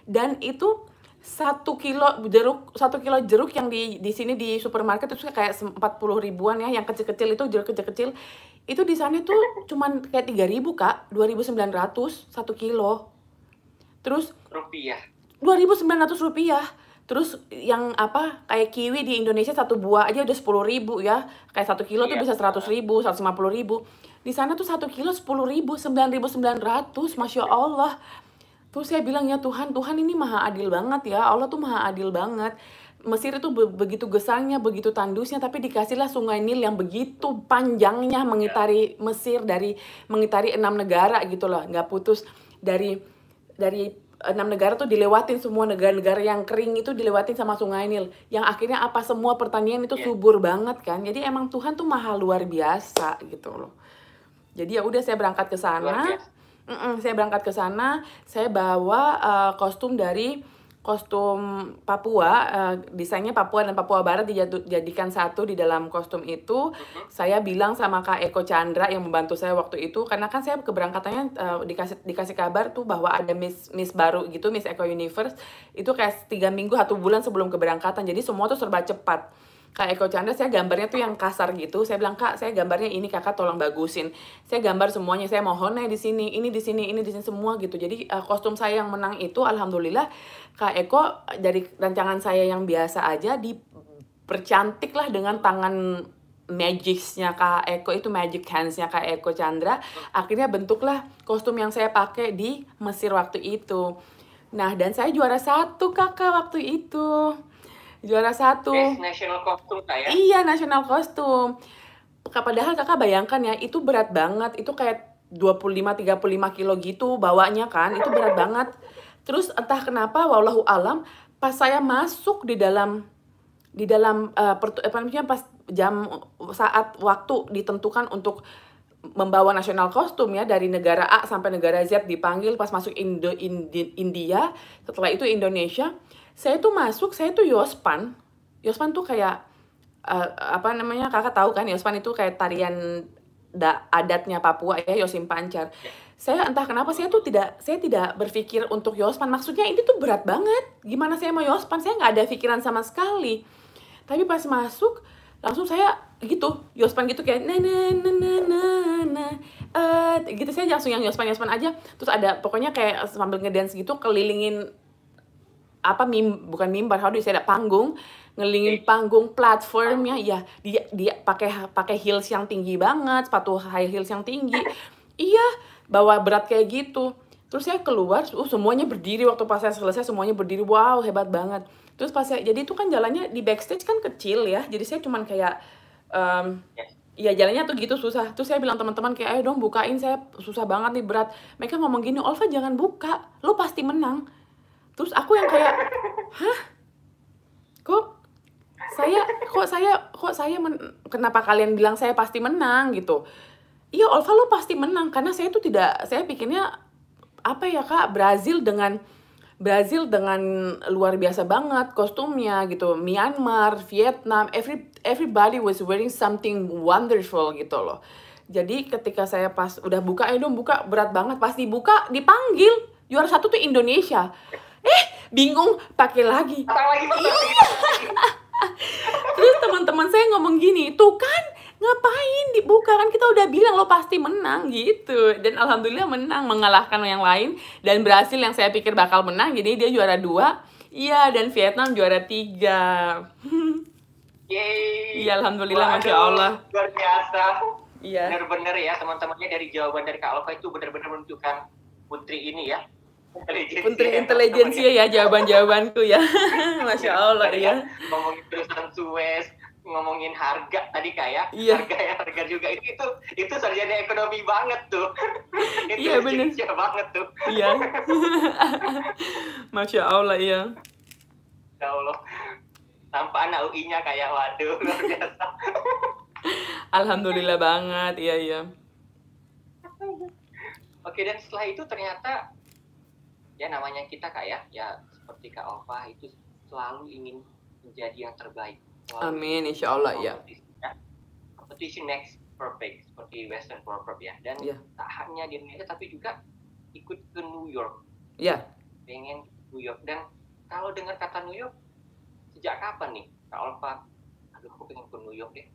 Dan itu satu kilo jeruk satu kilo jeruk yang di di sini di supermarket itu kayak empat puluh ribuan ya yang kecil-kecil itu jeruk kecil-kecil itu di sana tuh cuman kayak tiga ribu Kak, dua ribu sembilan ratus satu kilo. Terus rupiah. Dua ribu sembilan ratus rupiah Terus yang apa kayak kiwi di Indonesia satu buah aja udah sepuluh ribu ya. Kayak satu kilo iya. tuh bisa seratus ribu, seratus lima puluh ribu. Di sana tuh satu kilo sepuluh ribu, sembilan ribu sembilan ratus, masya iya. Allah. Terus saya bilang ya Tuhan, Tuhan ini maha adil banget ya. Allah tuh maha adil banget. Mesir itu begitu gesangnya, begitu tandusnya, tapi dikasihlah sungai Nil yang begitu panjangnya mengitari iya. Mesir dari mengitari enam negara gitu loh, nggak putus dari dari enam negara tuh dilewatin semua negara-negara yang kering itu dilewatin sama Sungai Nil yang akhirnya apa semua pertanian itu iya. subur banget kan jadi emang Tuhan tuh maha luar biasa gitu loh jadi ya udah saya berangkat ke sana mm -mm, saya berangkat ke sana saya bawa uh, kostum dari kostum Papua, uh, desainnya Papua dan Papua Barat dijadikan satu di dalam kostum itu. Uh-huh. Saya bilang sama Kak Eko Chandra yang membantu saya waktu itu, karena kan saya keberangkatannya uh, dikasih dikasih kabar tuh bahwa ada Miss Miss baru gitu, Miss Eko Universe. Itu kayak tiga minggu, satu bulan sebelum keberangkatan. Jadi semua tuh serba cepat Kak Eko Chandra saya gambarnya tuh yang kasar gitu saya bilang kak saya gambarnya ini kakak tolong bagusin saya gambar semuanya saya mohon eh, di sini ini di sini ini di sini semua gitu jadi uh, kostum saya yang menang itu alhamdulillah Kak Eko eh, dari rancangan saya yang biasa aja dipercantik lah dengan tangan magicsnya Kak Eko itu magic handsnya Kak Eko Chandra akhirnya bentuklah kostum yang saya pakai di Mesir waktu itu nah dan saya juara satu kakak waktu itu juara satu. Best eh, national costume ya? Iya, national costume. Padahal kakak bayangkan ya, itu berat banget. Itu kayak 25-35 kilo gitu bawanya kan. Itu berat banget. Terus entah kenapa, wallahu alam, pas saya masuk di dalam di dalam uh, pertu, apa namanya pas jam saat waktu ditentukan untuk membawa nasional kostum ya dari negara A sampai negara Z dipanggil pas masuk Indo, Indi, India setelah itu Indonesia saya tuh masuk saya tuh yospan yospan tuh kayak uh, apa namanya kakak tahu kan yospan itu kayak tarian da, adatnya Papua ya yosim pancar saya entah kenapa saya tuh tidak saya tidak berpikir untuk yospan maksudnya ini tuh berat banget gimana saya mau yospan saya nggak ada pikiran sama sekali tapi pas masuk langsung saya gitu yospan gitu kayak na na na na na na uh, gitu saya langsung yang yospan yospan aja terus ada pokoknya kayak sambil ngedance gitu kelilingin apa mim bukan mimbar how do you say that panggung ngelingin iya. panggung platformnya ya dia dia pakai pakai heels yang tinggi banget sepatu high heels yang tinggi iya bawa berat kayak gitu terus saya keluar uh, semuanya berdiri waktu pas saya selesai semuanya berdiri wow hebat banget terus pas saya jadi itu kan jalannya di backstage kan kecil ya jadi saya cuman kayak um, ya jalannya tuh gitu susah terus saya bilang teman-teman kayak ayo dong bukain saya susah banget nih berat mereka ngomong gini Olva jangan buka lo pasti menang terus aku yang kayak hah kok saya kok saya kok saya men, kenapa kalian bilang saya pasti menang gitu iya Olva lo pasti menang karena saya tuh tidak saya pikirnya apa ya kak Brazil dengan Brazil dengan luar biasa banget kostumnya gitu Myanmar Vietnam every everybody was wearing something wonderful gitu loh jadi ketika saya pas udah buka eh dong buka berat banget pas dibuka dipanggil juara satu tuh Indonesia eh bingung pakai lagi. lagi, iya. Terus teman-teman saya ngomong gini, tuh kan ngapain dibuka kan kita udah bilang lo pasti menang gitu dan alhamdulillah menang mengalahkan yang lain dan berhasil yang saya pikir bakal menang jadi dia juara dua iya dan Vietnam juara tiga Yeay. iya alhamdulillah Waduh, masya Allah luar biasa iya bener-bener ya teman-temannya dari jawaban dari Kak Alfa itu bener-bener menunjukkan putri ini ya Menteri kan intelijensi ya jawaban-jawabanku ya. (laughs) Masya Allah ya. Ngomongin perusahaan Suez, ngomongin harga tadi kayak ya. iya. harga ya harga juga itu itu itu sarjana ekonomi banget tuh (laughs) itu iya, bener. banget tuh iya (laughs) masya allah ya. ya allah tanpa anak UI nya kayak waduh luar biasa alhamdulillah banget iya iya oke dan setelah itu ternyata ya namanya kita kak ya ya seperti kak Ova itu selalu ingin menjadi yang terbaik selalu amin insya Allah ya competition ya. next perfect seperti western proverb ya dan yeah. tak hanya di Indonesia tapi juga ikut ke New York ya yeah. pengen New York dan kalau dengar kata New York sejak kapan nih kak Ova aduh aku pengen ke New York deh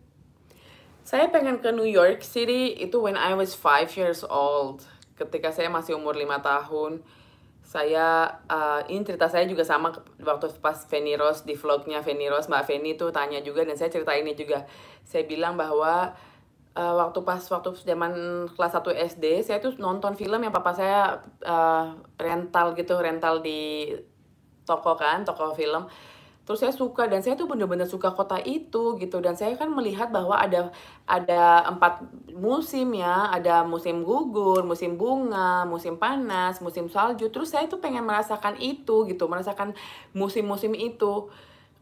saya pengen ke New York City itu when I was five years old ketika saya masih umur lima tahun saya uh, ini cerita saya juga sama waktu pas Feni Rose di vlognya Feni Rose Mbak Feni tuh tanya juga dan saya cerita ini juga saya bilang bahwa uh, waktu pas waktu zaman kelas 1 SD saya tuh nonton film yang papa saya uh, rental gitu rental di toko kan toko film terus saya suka dan saya tuh bener-bener suka kota itu gitu dan saya kan melihat bahwa ada ada empat musim ya ada musim gugur musim bunga musim panas musim salju terus saya tuh pengen merasakan itu gitu merasakan musim-musim itu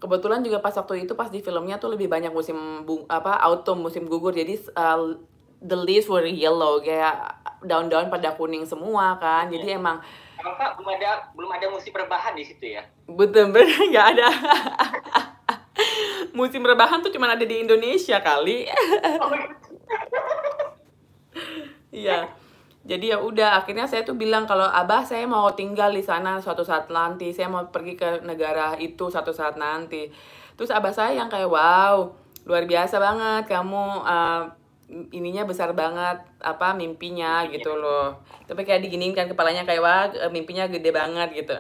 kebetulan juga pas waktu itu pas di filmnya tuh lebih banyak musim bung, apa autumn musim gugur jadi uh, the leaves were yellow kayak daun-daun pada kuning semua kan jadi yeah. emang kalau belum ada belum ada musim rebahan di situ ya? Betul benar (laughs) nggak ada. (laughs) musim rebahan tuh cuma ada di Indonesia kali. Oh, iya. iya. Jadi ya udah akhirnya saya tuh bilang kalau abah saya mau tinggal di sana suatu saat nanti, saya mau pergi ke negara itu suatu saat nanti. Terus abah saya yang kayak wow, luar biasa banget kamu uh, ininya besar banget apa mimpinya iya. gitu loh tapi kayak diginiin kan kepalanya kayak wah eh, mimpinya gede banget gitu (laughs)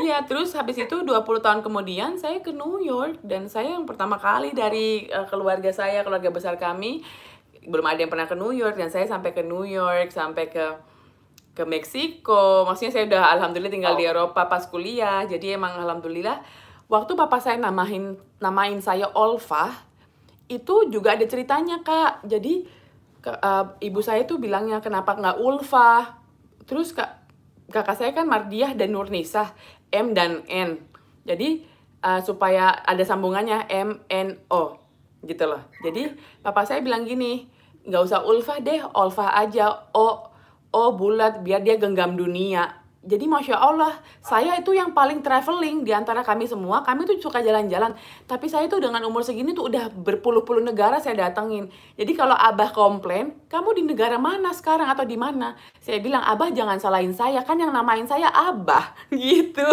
Iya, terus habis itu 20 tahun kemudian saya ke New York dan saya yang pertama kali dari uh, keluarga saya, keluarga besar kami belum ada yang pernah ke New York dan saya sampai ke New York, sampai ke ke Meksiko. Maksudnya saya udah alhamdulillah tinggal di oh. Eropa pas kuliah. Jadi emang alhamdulillah waktu papa saya namain namain saya Olfa itu juga ada ceritanya kak jadi ke, uh, ibu saya tuh bilangnya kenapa nggak Ulfa terus kak kakak saya kan Mardiah dan Nurnisa M dan N jadi uh, supaya ada sambungannya M N O gitu loh jadi papa saya bilang gini nggak usah Ulfa deh Ulfa aja O O bulat biar dia genggam dunia jadi masya Allah saya itu yang paling traveling di antara kami semua kami tuh suka jalan-jalan tapi saya tuh dengan umur segini tuh udah berpuluh-puluh negara saya datengin jadi kalau abah komplain kamu di negara mana sekarang atau di mana saya bilang abah jangan salahin saya kan yang namain saya abah (laughs) gitu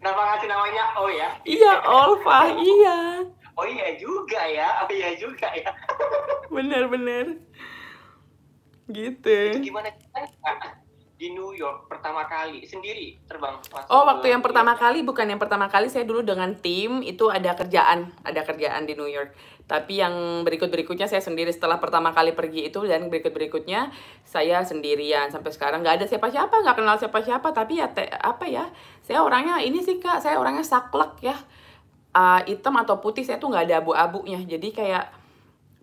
nama ngasih namanya Oh ya? Iya, Olfa. iya. Oh iya juga ya, oh iya juga ya. Bener-bener. Gitu. Itu gimana? di New York pertama kali sendiri terbang oh waktu yang pertama York. kali bukan yang pertama kali saya dulu dengan tim itu ada kerjaan ada kerjaan di New York tapi yang berikut berikutnya saya sendiri setelah pertama kali pergi itu dan berikut berikutnya saya sendirian sampai sekarang nggak ada siapa siapa nggak kenal siapa siapa tapi ya te, apa ya saya orangnya ini sih kak saya orangnya saklek ya uh, hitam atau putih saya tuh nggak ada abu-abunya jadi kayak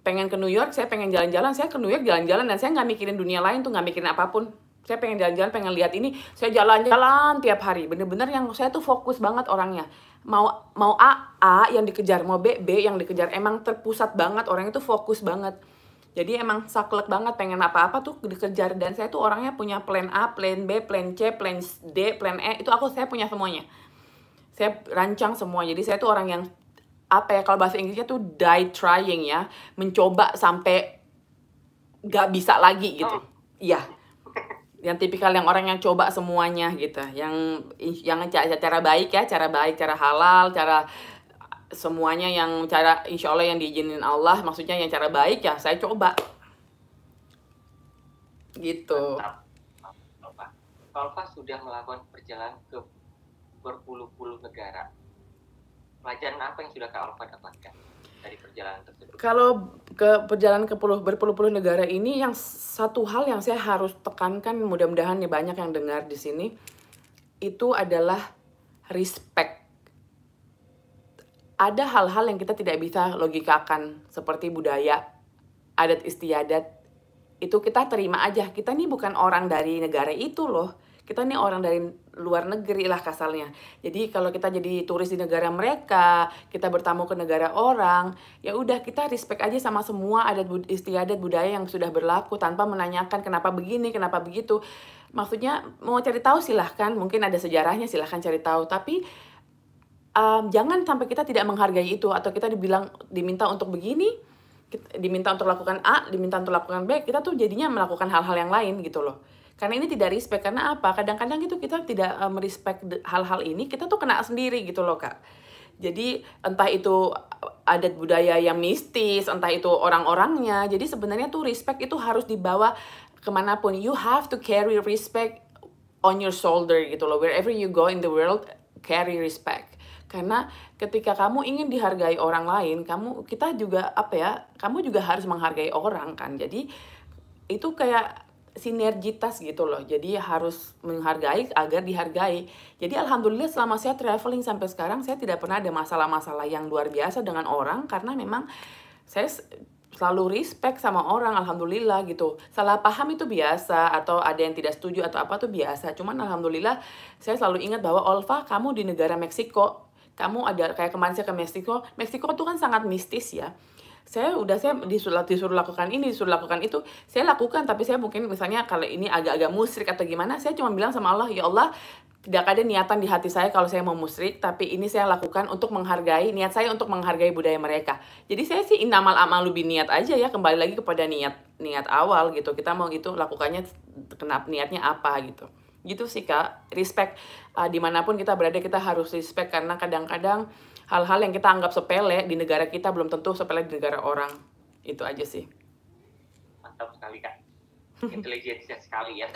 pengen ke New York, saya pengen jalan-jalan, saya ke New York jalan-jalan dan saya nggak mikirin dunia lain tuh nggak mikirin apapun saya pengen jalan-jalan pengen lihat ini saya jalan-jalan tiap hari bener-bener yang saya tuh fokus banget orangnya mau mau A A yang dikejar mau B B yang dikejar emang terpusat banget orangnya tuh fokus banget jadi emang saklek banget pengen apa-apa tuh dikejar dan saya tuh orangnya punya plan A plan B plan C plan D plan E itu aku saya punya semuanya saya rancang semua jadi saya tuh orang yang apa ya kalau bahasa Inggrisnya tuh die trying ya mencoba sampai gak bisa lagi gitu oh. iya oh yang tipikal yang orang yang coba semuanya gitu yang yang cara, cara baik ya cara baik cara halal cara semuanya yang cara insya Allah yang diizinin Allah maksudnya yang cara baik ya saya coba gitu pas sudah melakukan perjalanan ke berpuluh-puluh negara pelajaran apa yang sudah Kak Alfa dapatkan dari perjalanan tersebut kalau ke perjalanan ke puluh berpuluh-puluh negara ini yang satu hal yang saya harus tekankan mudah-mudahan ya banyak yang dengar di sini itu adalah respect. Ada hal-hal yang kita tidak bisa logikakan seperti budaya, adat istiadat itu kita terima aja kita ini bukan orang dari negara itu loh kita ini orang dari luar negeri lah kasarnya jadi kalau kita jadi turis di negara mereka kita bertamu ke negara orang ya udah kita respect aja sama semua adat bud istiadat budaya yang sudah berlaku tanpa menanyakan kenapa begini kenapa begitu maksudnya mau cari tahu silahkan mungkin ada sejarahnya silahkan cari tahu tapi um, jangan sampai kita tidak menghargai itu atau kita dibilang diminta untuk begini kita, diminta untuk lakukan A, diminta untuk lakukan B, kita tuh jadinya melakukan hal-hal yang lain gitu loh. Karena ini tidak respect karena apa? Kadang-kadang gitu kita tidak uh, hal-hal ini, kita tuh kena sendiri gitu loh, Kak. Jadi entah itu eh, adat budaya yang mistis, entah itu orang-orangnya. Jadi sebenarnya tuh respect itu harus dibawa kemanapun. You have to carry respect on your shoulder gitu loh. Wherever you go in the world, carry respect karena ketika kamu ingin dihargai orang lain kamu kita juga apa ya kamu juga harus menghargai orang kan jadi itu kayak sinergitas gitu loh jadi harus menghargai agar dihargai jadi alhamdulillah selama saya traveling sampai sekarang saya tidak pernah ada masalah-masalah yang luar biasa dengan orang karena memang saya selalu respect sama orang alhamdulillah gitu salah paham itu biasa atau ada yang tidak setuju atau apa tuh biasa cuman alhamdulillah saya selalu ingat bahwa Olfa kamu di negara Meksiko kamu ada kayak kemarin saya ke Meksiko Meksiko tuh kan sangat mistis ya saya udah saya disuruh disuruh lakukan ini disuruh lakukan itu saya lakukan tapi saya mungkin misalnya kalau ini agak-agak musrik atau gimana saya cuma bilang sama Allah ya Allah tidak ada niatan di hati saya kalau saya mau musrik tapi ini saya lakukan untuk menghargai niat saya untuk menghargai budaya mereka jadi saya sih inamal amal lebih niat aja ya kembali lagi kepada niat niat awal gitu kita mau gitu lakukannya kenapa niatnya apa gitu gitu sih kak respect uh, dimanapun kita berada kita harus respect karena kadang-kadang hal-hal yang kita anggap sepele di negara kita belum tentu sepele di negara orang itu aja sih mantap sekali kak (laughs) intelijensia sekali ya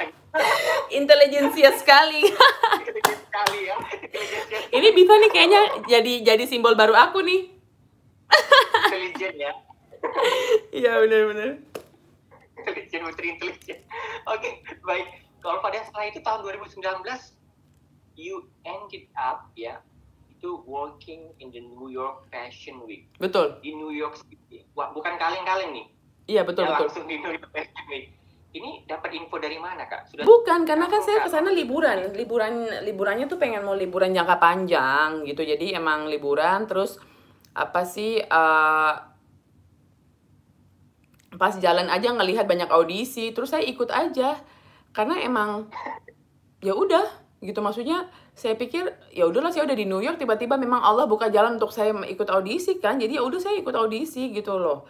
(laughs) intelijensia sekali sekali ya (laughs) ini bisa nih kayaknya jadi jadi simbol baru aku nih intelijen ya iya benar-benar intelijen menteri intelijen oke okay, baik kalau pada yang setelah itu tahun 2019 you ended up ya itu working in the New York Fashion Week. Betul. Di New York City. Wah, bukan kaleng-kaleng nih. Iya, betul, ya, betul. Langsung di New York Fashion Week. Ini dapat info dari mana, Kak? Sudah Bukan, karena kan saya kesana liburan. Liburan liburannya tuh pengen mau liburan jangka panjang gitu. Jadi emang liburan terus apa sih uh, pas jalan aja ngelihat banyak audisi, terus saya ikut aja karena emang ya udah gitu maksudnya saya pikir ya udahlah saya udah di New York tiba-tiba memang Allah buka jalan untuk saya ikut audisi kan jadi ya udah saya ikut audisi gitu loh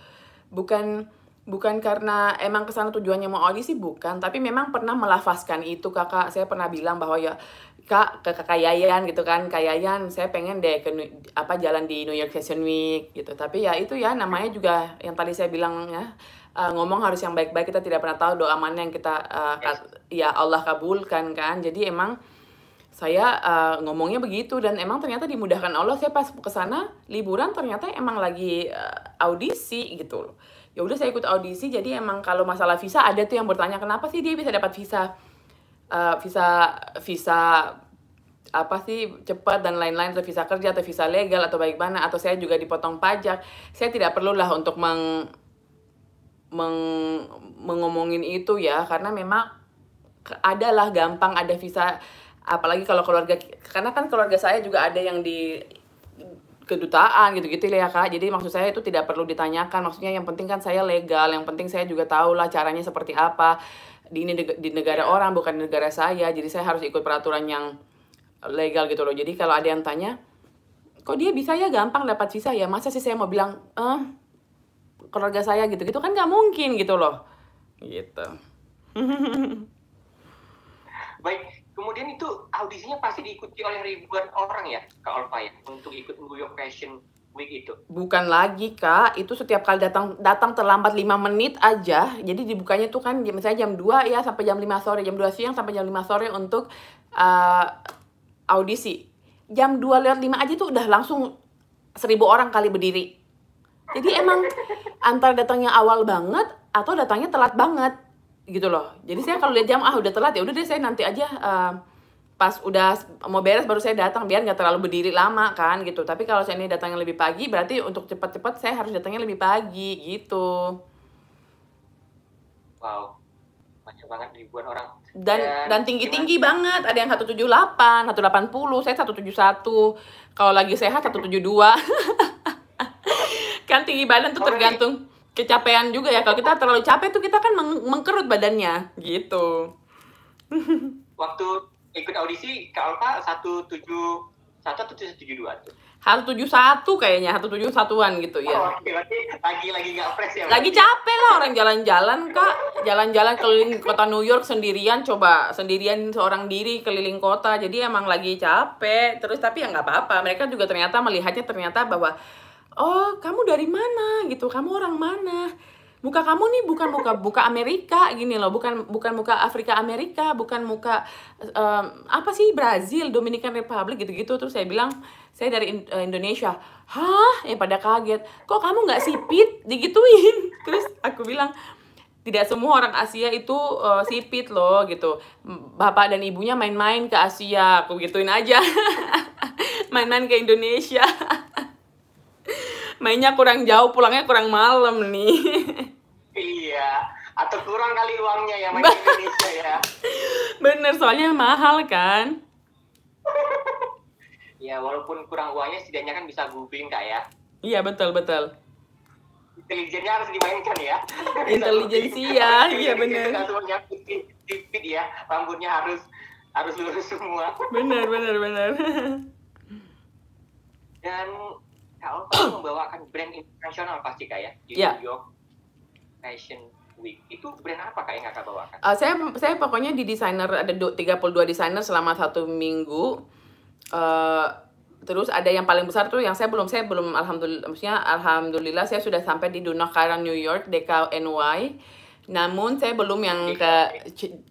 bukan bukan karena emang kesana tujuannya mau audisi bukan tapi memang pernah melafaskan itu kakak saya pernah bilang bahwa ya kak ke kakak Yayan gitu kan kak Yayan saya pengen deh ke apa jalan di New York Fashion Week gitu tapi ya itu ya namanya juga yang tadi saya bilang ya Eh, ngomong harus yang baik-baik kita tidak pernah tahu doa mana yang kita uh, ya Allah kabulkan kan jadi emang saya uh, ngomongnya begitu dan emang ternyata dimudahkan Allah saya pas ke sana liburan ternyata emang lagi uh, audisi gitu loh ya udah saya ikut audisi jadi emang kalau masalah visa ada tuh yang bertanya kenapa sih dia bisa dapat visa uh, visa visa apa sih cepat dan lain-lain atau visa kerja atau visa legal atau baik mana atau saya juga dipotong pajak saya tidak perlulah untuk meng meng mengomongin itu ya karena memang adalah gampang ada visa apalagi kalau keluarga karena kan keluarga saya juga ada yang di kedutaan gitu-gitu ya kak jadi maksud saya itu tidak perlu ditanyakan maksudnya yang penting kan saya legal yang penting saya juga tahu lah caranya seperti apa di ini di negara iya. orang bukan di negara saya jadi saya harus ikut peraturan yang legal gitu loh jadi kalau ada yang tanya kok dia bisa ya gampang dapat visa ya masa sih saya mau bilang eh keluarga saya gitu-gitu kan nggak mungkin gitu loh gitu baik kemudian itu audisinya pasti diikuti oleh ribuan orang ya kak Olva ya untuk ikut New York Fashion Week itu bukan lagi kak itu setiap kali datang datang terlambat 5 menit aja jadi dibukanya tuh kan ya, misalnya jam 2 ya sampai jam 5 sore jam 2 siang sampai jam 5 sore untuk uh, audisi jam dua lewat 5 aja tuh udah langsung seribu orang kali berdiri jadi emang antara datangnya awal banget atau datangnya telat banget gitu loh jadi saya kalau lihat jam ah udah telat ya udah deh saya nanti aja uh, pas udah mau beres baru saya datang biar nggak terlalu berdiri lama kan gitu tapi kalau saya ini datangnya lebih pagi berarti untuk cepat-cepat saya harus datangnya lebih pagi gitu wow banyak banget ribuan orang dan dan tinggi-tinggi banget ada yang 178 180 saya 171 kalau lagi sehat 172 (laughs) kan tinggi badan tuh tergantung kecapean juga ya. Kalau kita terlalu capek tuh kita kan meng mengkerut badannya gitu. (laughs) Waktu ikut audisi Kak Alfa tujuh atau dua tuh? satu kayaknya, satu tujuh satuan gitu ya. oh, ya. lagi lagi nggak fresh ya. Lagi capek lah orang jalan-jalan, Kak. Jalan-jalan keliling kota New York sendirian coba, sendirian seorang diri keliling kota. Jadi emang lagi capek. Terus tapi ya nggak apa-apa. Mereka juga ternyata melihatnya ternyata bahwa oh kamu dari mana gitu kamu orang mana muka kamu nih bukan muka buka Amerika gini loh bukan bukan muka Afrika Amerika bukan muka um, apa sih Brazil Dominican Republic gitu-gitu terus saya bilang saya dari eh, Indonesia hah ya pada kaget kok kamu nggak sipit digituin (laughs) terus aku bilang tidak semua orang Asia itu uh, sipit loh gitu bapak dan ibunya main-main ke Asia aku gituin aja (laughs) main-main ke Indonesia (laughs) mainnya kurang jauh pulangnya kurang malam nih iya atau kurang kali uangnya ya main Indonesia ya (laughs) bener soalnya mahal kan (laughs) ya walaupun kurang uangnya setidaknya kan bisa googling kak ya iya betul betul intelijennya harus dimainkan ya (laughs) ya iya bener tipit ya rambutnya harus harus lurus semua bener bener bener dan kalau (clears throat) kamu membawakan brand internasional pasti kak ya di yeah. New York Fashion Week itu brand apa kak yang kakak bawakan? Uh, saya saya pokoknya di desainer ada 32 desainer selama satu minggu. Uh, terus ada yang paling besar tuh yang saya belum saya belum alhamdulillah maksudnya alhamdulillah saya sudah sampai di Dunakaran New York DKNY namun saya belum yang ke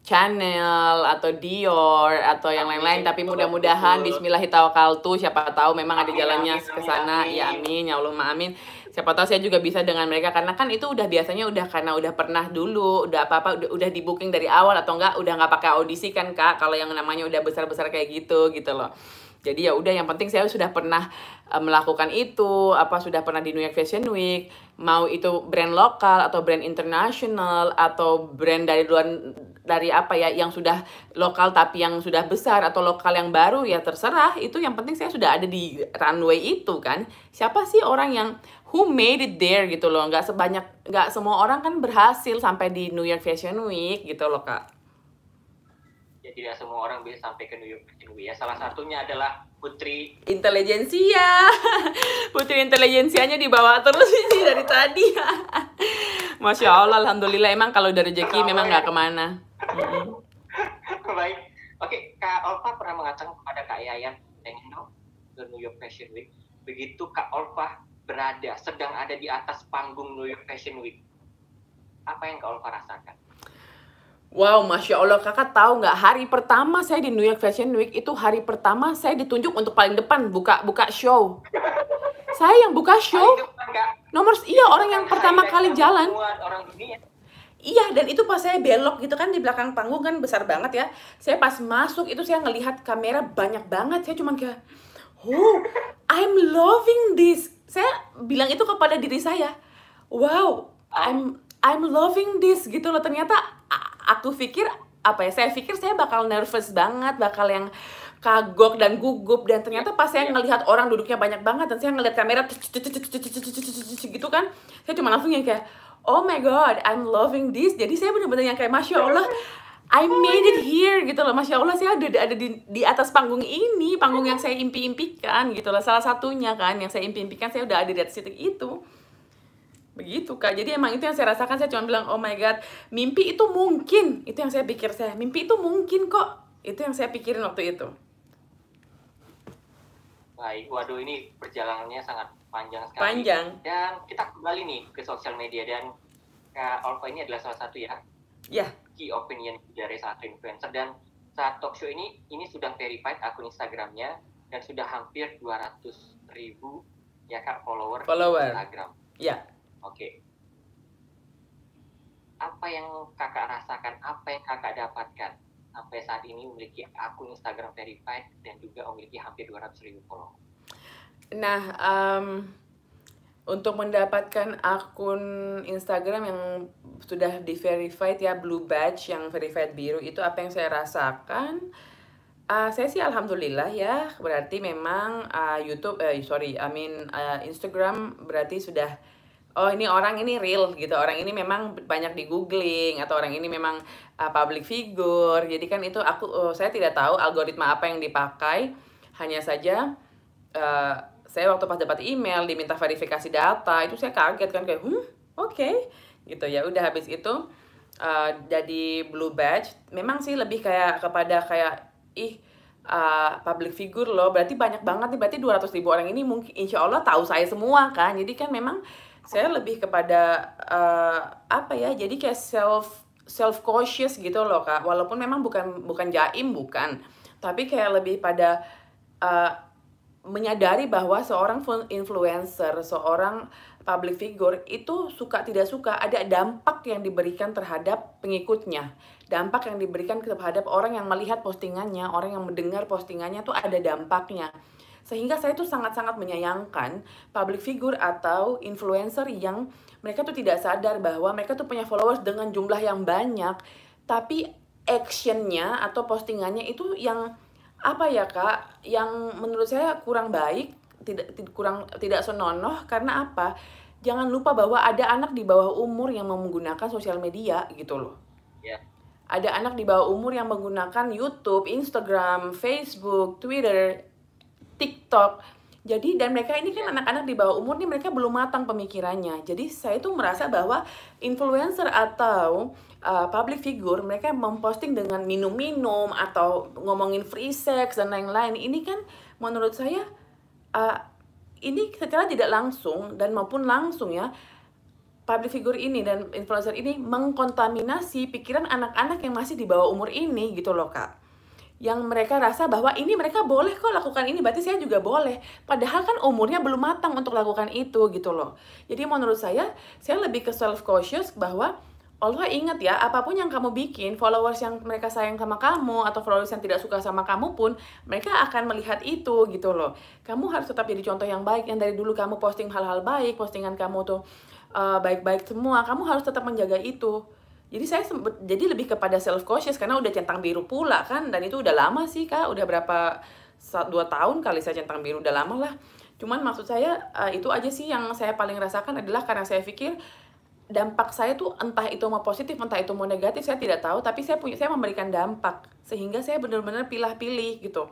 channel atau Dior atau yang lain-lain tapi mudah-mudahan bismillahirrahmanirrahim siapa tahu memang ada jalannya ke sana. Ya amin ya Allah amin. Siapa tahu saya juga bisa dengan mereka karena kan itu udah biasanya udah karena udah pernah dulu, udah apa-apa udah, udah di booking dari awal atau enggak udah nggak pakai audisi kan Kak kalau yang namanya udah besar-besar kayak gitu gitu loh jadi ya udah yang penting saya sudah pernah uh, melakukan itu apa sudah pernah di New York Fashion Week mau itu brand lokal atau brand internasional atau brand dari luar dari apa ya yang sudah lokal tapi yang sudah besar atau lokal yang baru ya terserah itu yang penting saya sudah ada di runway itu kan siapa sih orang yang who made it there gitu loh nggak sebanyak nggak semua orang kan berhasil sampai di New York Fashion Week gitu loh kak tidak semua orang bisa sampai ke New York Fashion Week ya. Salah satunya adalah Putri Intelijensia. (laughs) Putri Intelijensianya dibawa terus ini dari tadi. (laughs) Masya Allah, Alhamdulillah emang kalau dari rezeki memang nggak kemana. (laughs) Baik, oke Kak Olfa pernah mengatakan kepada Kak Yayan pengen dong ke New York Fashion Week. Begitu Kak Olfa berada, sedang ada di atas panggung New York Fashion Week, apa yang Kak Olfa rasakan? Wow, Masya Allah, kakak tahu nggak hari pertama saya di New York Fashion Week itu hari pertama saya ditunjuk untuk paling depan buka buka show. saya yang buka show. Nomor iya orang yang pertama kali jalan. Iya, dan itu pas saya belok gitu kan di belakang panggung kan besar banget ya. Saya pas masuk itu saya ngelihat kamera banyak banget. Saya cuma kayak, "Oh, I'm loving this." Saya bilang itu kepada diri saya. "Wow, I'm I'm loving this." gitu loh. Ternyata aku pikir apa ya saya pikir saya bakal nervous banget bakal yang kagok dan gugup dan ternyata pas saya ngelihat orang duduknya banyak banget dan saya ngelihat kamera gitu kan saya cuma langsung yang kayak oh my god I'm loving this jadi saya benar-benar yang kayak masya allah I made it here gitu loh masya allah saya ada ada di, di atas panggung ini panggung yang saya impi-impikan gitu loh salah satunya kan yang saya impi-impikan saya udah ada di atas titik itu begitu kak jadi emang itu yang saya rasakan saya cuma bilang oh my god mimpi itu mungkin itu yang saya pikir saya mimpi itu mungkin kok itu yang saya pikirin waktu itu baik waduh ini perjalanannya sangat panjang sekali panjang dan kita kembali nih ke sosial media dan kak eh, Olko ini adalah salah satu ya ya key opinion dari satu influencer dan saat talk show ini ini sudah verified akun Instagramnya dan sudah hampir 200 ribu ya kak follower, follower. Instagram ya Oke. Okay. Apa yang kakak rasakan, apa yang kakak dapatkan sampai saat ini memiliki akun Instagram verified dan juga memiliki hampir 200 ribu follow. Nah, um, untuk mendapatkan akun Instagram yang sudah di verified ya blue badge yang verified biru itu apa yang saya rasakan? Uh, saya sih alhamdulillah ya berarti memang uh, YouTube eh, sorry I mean uh, Instagram berarti sudah oh ini orang ini real gitu orang ini memang banyak di googling atau orang ini memang uh, public figure jadi kan itu aku uh, saya tidak tahu algoritma apa yang dipakai hanya saja uh, saya waktu pas dapat email diminta verifikasi data itu saya kaget kan kayak hmm oke okay. gitu ya udah habis itu uh, jadi blue badge memang sih lebih kayak kepada kayak ih uh, public figure loh berarti banyak banget nih berarti 200 ribu orang ini mungkin insya Allah tahu saya semua kan jadi kan memang saya lebih kepada uh, apa ya jadi kayak self self cautious gitu loh kak walaupun memang bukan bukan jaim bukan tapi kayak lebih pada uh, menyadari bahwa seorang influencer seorang public figure itu suka tidak suka ada dampak yang diberikan terhadap pengikutnya dampak yang diberikan terhadap orang yang melihat postingannya orang yang mendengar postingannya tuh ada dampaknya sehingga saya tuh sangat-sangat menyayangkan public figure atau influencer yang mereka tuh tidak sadar bahwa mereka tuh punya followers dengan jumlah yang banyak, tapi actionnya atau postingannya itu yang apa ya kak, yang menurut saya kurang baik, tidak, kurang tidak senonoh karena apa? Jangan lupa bahwa ada anak di bawah umur yang menggunakan sosial media gitu loh. Yeah ada anak di bawah umur yang menggunakan YouTube, Instagram, Facebook, Twitter TikTok. Jadi dan mereka ini kan anak-anak di bawah umur nih mereka belum matang pemikirannya. Jadi saya tuh merasa bahwa influencer atau uh, public figure mereka memposting dengan minum-minum atau ngomongin free sex dan lain-lain ini kan menurut saya uh, ini secara tidak langsung dan maupun langsung ya public figure ini dan influencer ini mengkontaminasi pikiran anak-anak yang masih di bawah umur ini gitu loh kak yang mereka rasa bahwa ini mereka boleh kok lakukan ini berarti saya juga boleh padahal kan umurnya belum matang untuk lakukan itu gitu loh jadi menurut saya saya lebih ke self cautious bahwa Allah ingat ya, apapun yang kamu bikin, followers yang mereka sayang sama kamu atau followers yang tidak suka sama kamu pun, mereka akan melihat itu gitu loh. Kamu harus tetap jadi contoh yang baik, yang dari dulu kamu posting hal-hal baik, postingan kamu tuh eh, baik-baik uh, baik -baik semua, kamu harus tetap menjaga itu jadi saya sempet, jadi lebih kepada self conscious karena udah centang biru pula kan dan itu udah lama sih kak udah berapa dua tahun kali saya centang biru udah lama lah cuman maksud saya eh, itu aja sih yang saya paling rasakan adalah karena saya pikir dampak saya tuh entah itu mau positif entah itu mau negatif saya tidak tahu tapi saya punya saya memberikan dampak sehingga saya benar-benar pilih-pilih gitu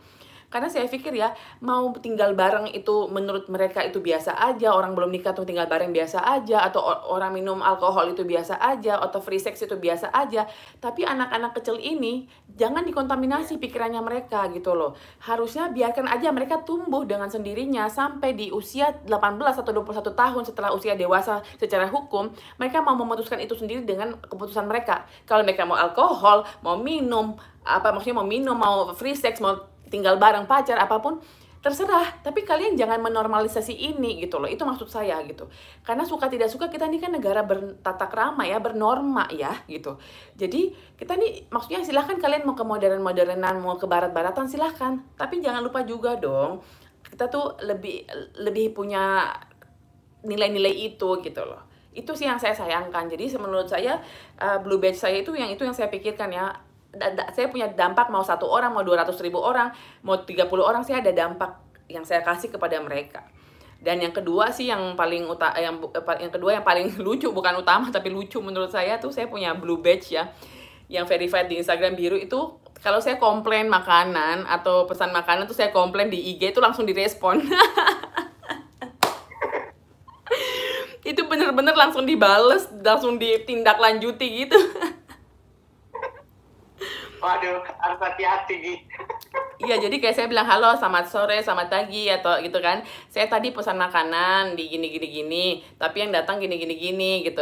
karena saya pikir ya, mau tinggal bareng itu menurut mereka itu biasa aja, orang belum nikah tuh tinggal bareng biasa aja, atau orang minum alkohol itu biasa aja, atau free sex itu biasa aja. Tapi anak-anak kecil ini jangan dikontaminasi iya. pikirannya mereka gitu loh. Harusnya biarkan aja mereka tumbuh dengan sendirinya sampai di usia 18 atau 21 tahun setelah usia dewasa secara hukum, mereka mau memutuskan itu sendiri dengan keputusan mereka. Kalau mereka mau alkohol, mau minum, apa maksudnya mau minum, mau free sex, mau tinggal bareng pacar apapun terserah tapi kalian jangan menormalisasi ini gitu loh itu maksud saya gitu karena suka tidak suka kita ini kan negara bertata krama ya bernorma ya gitu jadi kita nih maksudnya silahkan kalian mau ke modern modernan mau ke barat baratan silahkan tapi jangan lupa juga dong kita tuh lebih lebih punya nilai-nilai itu gitu loh itu sih yang saya sayangkan jadi menurut saya uh, blue badge saya itu yang itu yang saya pikirkan ya saya punya dampak mau satu orang, mau 200 ribu orang, mau 30 orang, saya ada dampak yang saya kasih kepada mereka. Dan yang kedua sih yang paling uta yang, eh, yang kedua yang paling (laughs) lucu bukan utama tapi lucu menurut saya tuh saya punya blue badge ya yang verified di Instagram biru itu kalau saya komplain makanan atau pesan makanan tuh saya komplain di IG itu langsung direspon. (laughs) itu bener-bener langsung dibales, langsung ditindaklanjuti gitu. (laughs) Waduh, harus hati-hati nih. Iya, jadi kayak saya bilang halo, selamat sore, selamat pagi atau gitu kan. Saya tadi pesan makanan di gini gini gini, tapi yang datang gini gini gini gitu.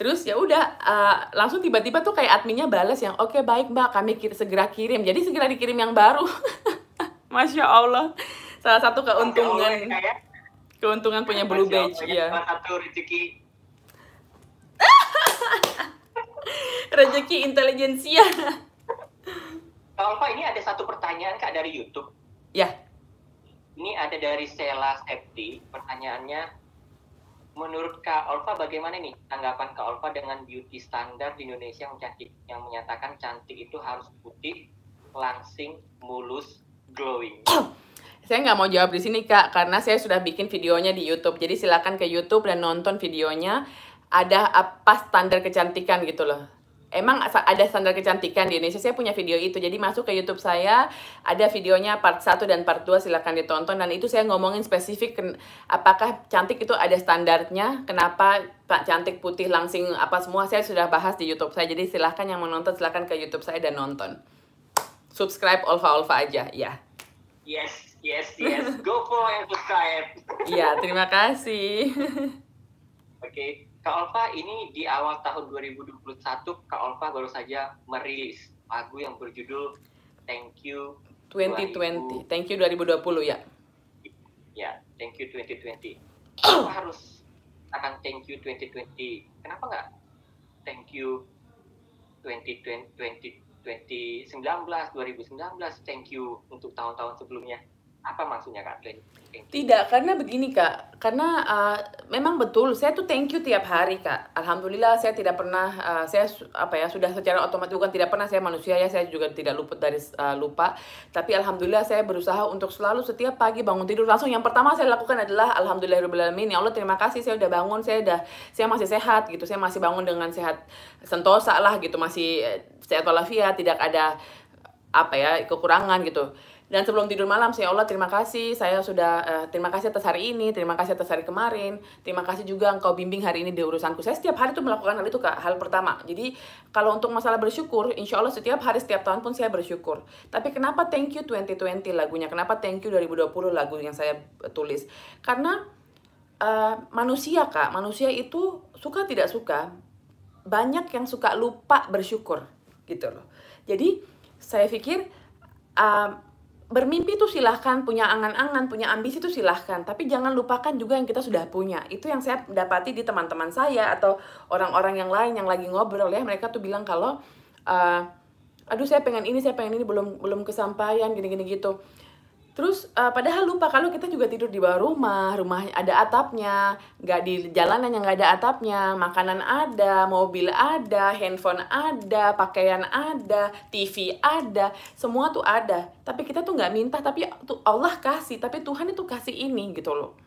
Terus ya udah uh, langsung tiba-tiba tuh kayak adminnya balas yang oke okay, baik Mbak, kami kir segera kirim. Jadi segera dikirim yang baru. (laughs) Masya Allah. Salah satu keuntungan ya, ya. keuntungan punya blue badge ya. ya. Salah satu rezeki (laughs) rezeki intelijensia Kak Pak ini ada satu pertanyaan Kak dari YouTube. Ya. Ini ada dari Sela Septi. Pertanyaannya, menurut Kak Olva bagaimana nih tanggapan Kak Olva dengan beauty standar di Indonesia yang, cantik, yang menyatakan cantik itu harus putih, langsing, mulus, glowing? (coughs) saya nggak mau jawab di sini kak karena saya sudah bikin videonya di YouTube jadi silakan ke YouTube dan nonton videonya ada apa standar kecantikan gitu loh emang ada standar kecantikan di Indonesia. Saya punya video itu. Jadi masuk ke YouTube saya ada videonya part 1 dan part 2 silahkan ditonton dan itu saya ngomongin spesifik apakah cantik itu ada standarnya, kenapa Pak cantik putih langsing apa semua saya sudah bahas di YouTube saya. Jadi silahkan yang menonton silahkan ke YouTube saya dan nonton. Subscribe Olfa Olfa aja, ya. Yes, yes, yes. Go for and subscribe. Iya, terima kasih. (laughs) Oke. okay. Kak Olva ini di awal tahun 2021 Kak Olva baru saja merilis lagu yang berjudul Thank You 2020. 2000. Thank You 2020 ya. Ya, Thank You 2020. (clears throat) Kenapa harus akan Thank You 2020? Kenapa nggak Thank You 2020, 2019, 2019, Thank You untuk tahun-tahun sebelumnya? apa maksudnya kak you. Tidak, karena begini kak, karena uh, memang betul saya tuh thank you tiap hari kak. Alhamdulillah saya tidak pernah uh, saya apa ya sudah secara otomatis bukan tidak pernah saya manusia ya saya juga tidak luput dari uh, lupa. Tapi alhamdulillah saya berusaha untuk selalu setiap pagi bangun tidur langsung yang pertama saya lakukan adalah alhamdulillahirobbilalamin ya Allah terima kasih saya udah bangun saya udah saya masih sehat gitu saya masih bangun dengan sehat sentosa lah gitu masih eh, sehat walafiat tidak ada apa ya kekurangan gitu. Dan sebelum tidur malam, saya Allah terima kasih, saya sudah uh, terima kasih atas hari ini, terima kasih atas hari kemarin, terima kasih juga engkau bimbing hari ini di urusanku. Saya setiap hari tuh melakukan hal itu kak, hal pertama. Jadi kalau untuk masalah bersyukur, insya Allah setiap hari, setiap tahun pun saya bersyukur. Tapi kenapa thank you 2020 lagunya, kenapa thank you 2020 lagu yang saya tulis? Karena uh, manusia kak, manusia itu suka tidak suka, banyak yang suka lupa bersyukur gitu loh. Jadi saya pikir... Uh, bermimpi itu silahkan, punya angan-angan, punya ambisi itu silahkan. Tapi jangan lupakan juga yang kita sudah punya. Itu yang saya dapati di teman-teman saya atau orang-orang yang lain yang lagi ngobrol ya. Mereka tuh bilang kalau, uh, aduh saya pengen ini, saya pengen ini, belum belum kesampaian, gini-gini gitu. Terus uh, padahal lupa kalau kita juga tidur di bawah rumah, rumah ada atapnya, nggak di jalanan yang nggak ada atapnya, makanan ada, mobil ada, handphone ada, pakaian ada, TV ada, semua tuh ada. Tapi kita tuh nggak minta, tapi tuh Allah kasih, tapi Tuhan itu kasih ini gitu loh.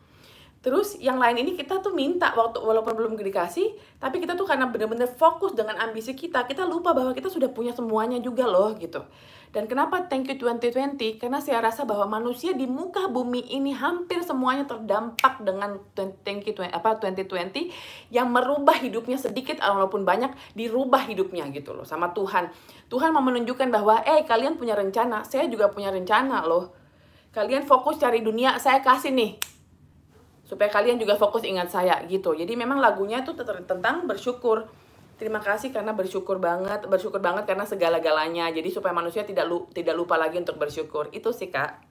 Terus yang lain ini kita tuh minta waktu walaupun belum dikasih, tapi kita tuh karena bener-bener fokus dengan ambisi kita, kita lupa bahwa kita sudah punya semuanya juga loh gitu. Dan kenapa thank you 2020? Karena saya rasa bahwa manusia di muka bumi ini hampir semuanya terdampak dengan thank you 2020 yang merubah hidupnya sedikit walaupun banyak dirubah hidupnya gitu loh sama Tuhan. Tuhan mau menunjukkan bahwa eh kalian punya rencana, saya juga punya rencana loh. Kalian fokus cari dunia, saya kasih nih supaya kalian juga fokus ingat saya gitu. Jadi memang lagunya tuh tentang bersyukur. Terima kasih karena bersyukur banget, bersyukur banget karena segala-galanya. Jadi supaya manusia tidak lu, tidak lupa lagi untuk bersyukur. Itu sih, Kak.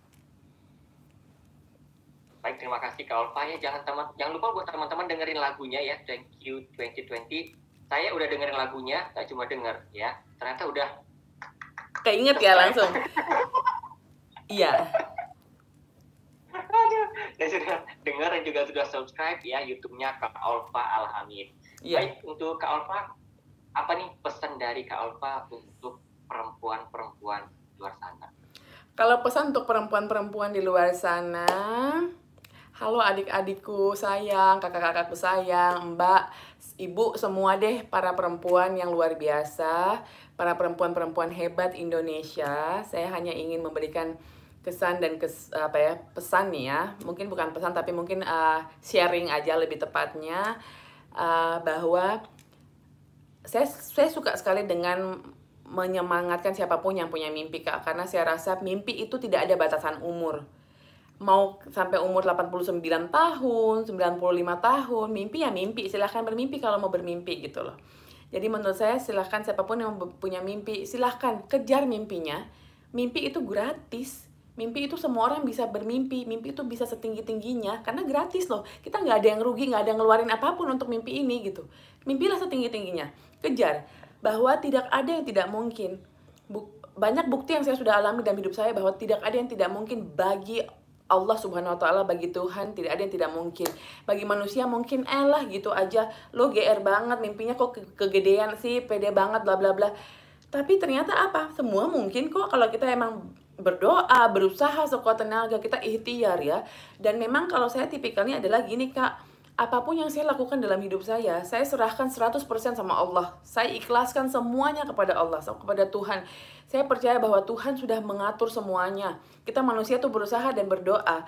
Baik, terima kasih Kak Olfa ya. Jangan teman jangan lupa buat teman-teman dengerin lagunya ya. Thank you 2020. Saya udah dengerin lagunya, saya cuma denger ya. Ternyata udah keinget ya langsung. (laughs) Iya ya sudah dengar dan juga sudah subscribe ya YouTube-nya Kak Alfa Alhamid. Ya. Baik untuk Kak Alfa, apa nih pesan dari Kak Alfa untuk perempuan-perempuan luar sana? Kalau pesan untuk perempuan-perempuan di luar sana, halo adik-adikku sayang, kakak-kakakku sayang, mbak, ibu semua deh para perempuan yang luar biasa, para perempuan-perempuan hebat Indonesia. Saya hanya ingin memberikan kesan dan kes apa ya pesan nih ya mungkin bukan pesan tapi mungkin uh, sharing aja lebih tepatnya uh, bahwa saya saya suka sekali dengan menyemangatkan siapapun yang punya mimpi kak karena saya rasa mimpi itu tidak ada batasan umur mau sampai umur 89 tahun 95 tahun mimpi ya mimpi silahkan bermimpi kalau mau bermimpi gitu loh jadi menurut saya silahkan siapapun yang punya mimpi silahkan kejar mimpinya mimpi itu gratis Mimpi itu semua orang bisa bermimpi, mimpi itu bisa setinggi-tingginya, karena gratis loh. Kita nggak ada yang rugi, nggak ada yang ngeluarin apapun untuk mimpi ini gitu. Mimpilah setinggi-tingginya, kejar. Bahwa tidak ada yang tidak mungkin. Buk banyak bukti yang saya sudah alami dalam hidup saya bahwa tidak ada yang tidak mungkin bagi Allah Subhanahu wa taala bagi Tuhan tidak ada yang tidak mungkin. Bagi manusia mungkin elah eh gitu aja. Lo GR banget mimpinya kok ke kegedean sih, pede banget bla bla bla. Tapi ternyata apa? Semua mungkin kok kalau kita emang berdoa, berusaha sekuat tenaga, kita ikhtiar ya. Dan memang kalau saya tipikalnya adalah gini Kak, apapun yang saya lakukan dalam hidup saya, saya serahkan 100% sama Allah. Saya ikhlaskan semuanya kepada Allah, kepada Tuhan. Saya percaya bahwa Tuhan sudah mengatur semuanya. Kita manusia tuh berusaha dan berdoa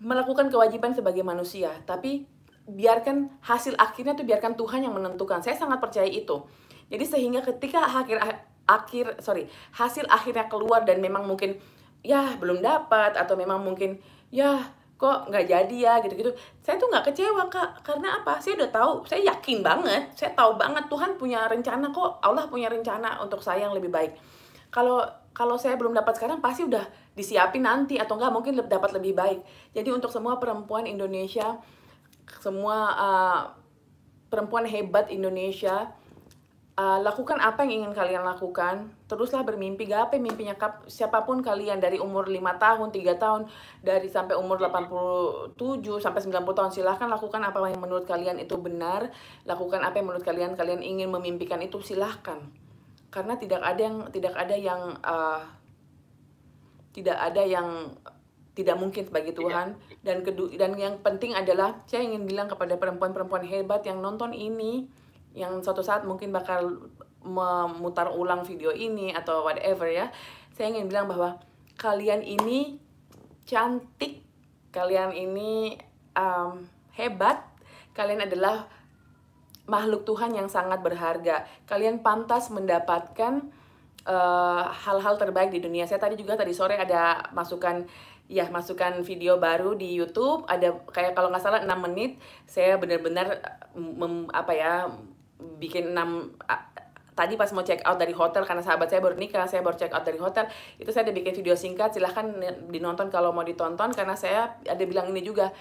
melakukan kewajiban sebagai manusia, tapi biarkan hasil akhirnya tuh biarkan Tuhan yang menentukan. Saya sangat percaya itu. Jadi sehingga ketika akhir akhir sorry hasil akhirnya keluar dan memang mungkin ya belum dapat atau memang mungkin ya kok nggak jadi ya gitu-gitu saya tuh nggak kecewa kak karena apa saya udah tahu saya yakin banget saya tahu banget Tuhan punya rencana kok Allah punya rencana untuk saya yang lebih baik kalau kalau saya belum dapat sekarang pasti udah disiapin nanti atau nggak mungkin dapat lebih baik jadi untuk semua perempuan Indonesia semua uh, perempuan hebat Indonesia Eh, lakukan apa yang ingin kalian lakukan, teruslah bermimpi, gapai mimpinya kap, siapapun kalian dari umur 5 tahun, 3 tahun, dari sampai umur 87 sampai 90 tahun silahkan lakukan apa yang menurut kalian itu benar, lakukan apa yang menurut kalian kalian ingin memimpikan itu silahkan. Karena tidak ada yang tidak ada yang uh, tidak ada yang tidak mungkin bagi iya. Tuhan dan kedua dan yang penting adalah saya ingin bilang kepada perempuan-perempuan hebat yang nonton ini yang suatu saat mungkin bakal memutar ulang video ini atau whatever ya saya ingin bilang bahwa kalian ini cantik kalian ini um, hebat kalian adalah makhluk Tuhan yang sangat berharga kalian pantas mendapatkan uh, hal-hal uh, terbaik di dunia saya tadi juga tadi sore ada masukan ya masukan video baru di YouTube ada kayak kalau nggak salah 6 menit saya benar-benar uh, apa ya bikin enam tadi pas mau check out dari hotel karena sahabat saya baru nikah saya baru check out dari hotel itu saya ada bikin video singkat silahkan dinonton kalau mau ditonton karena saya ada bilang ini juga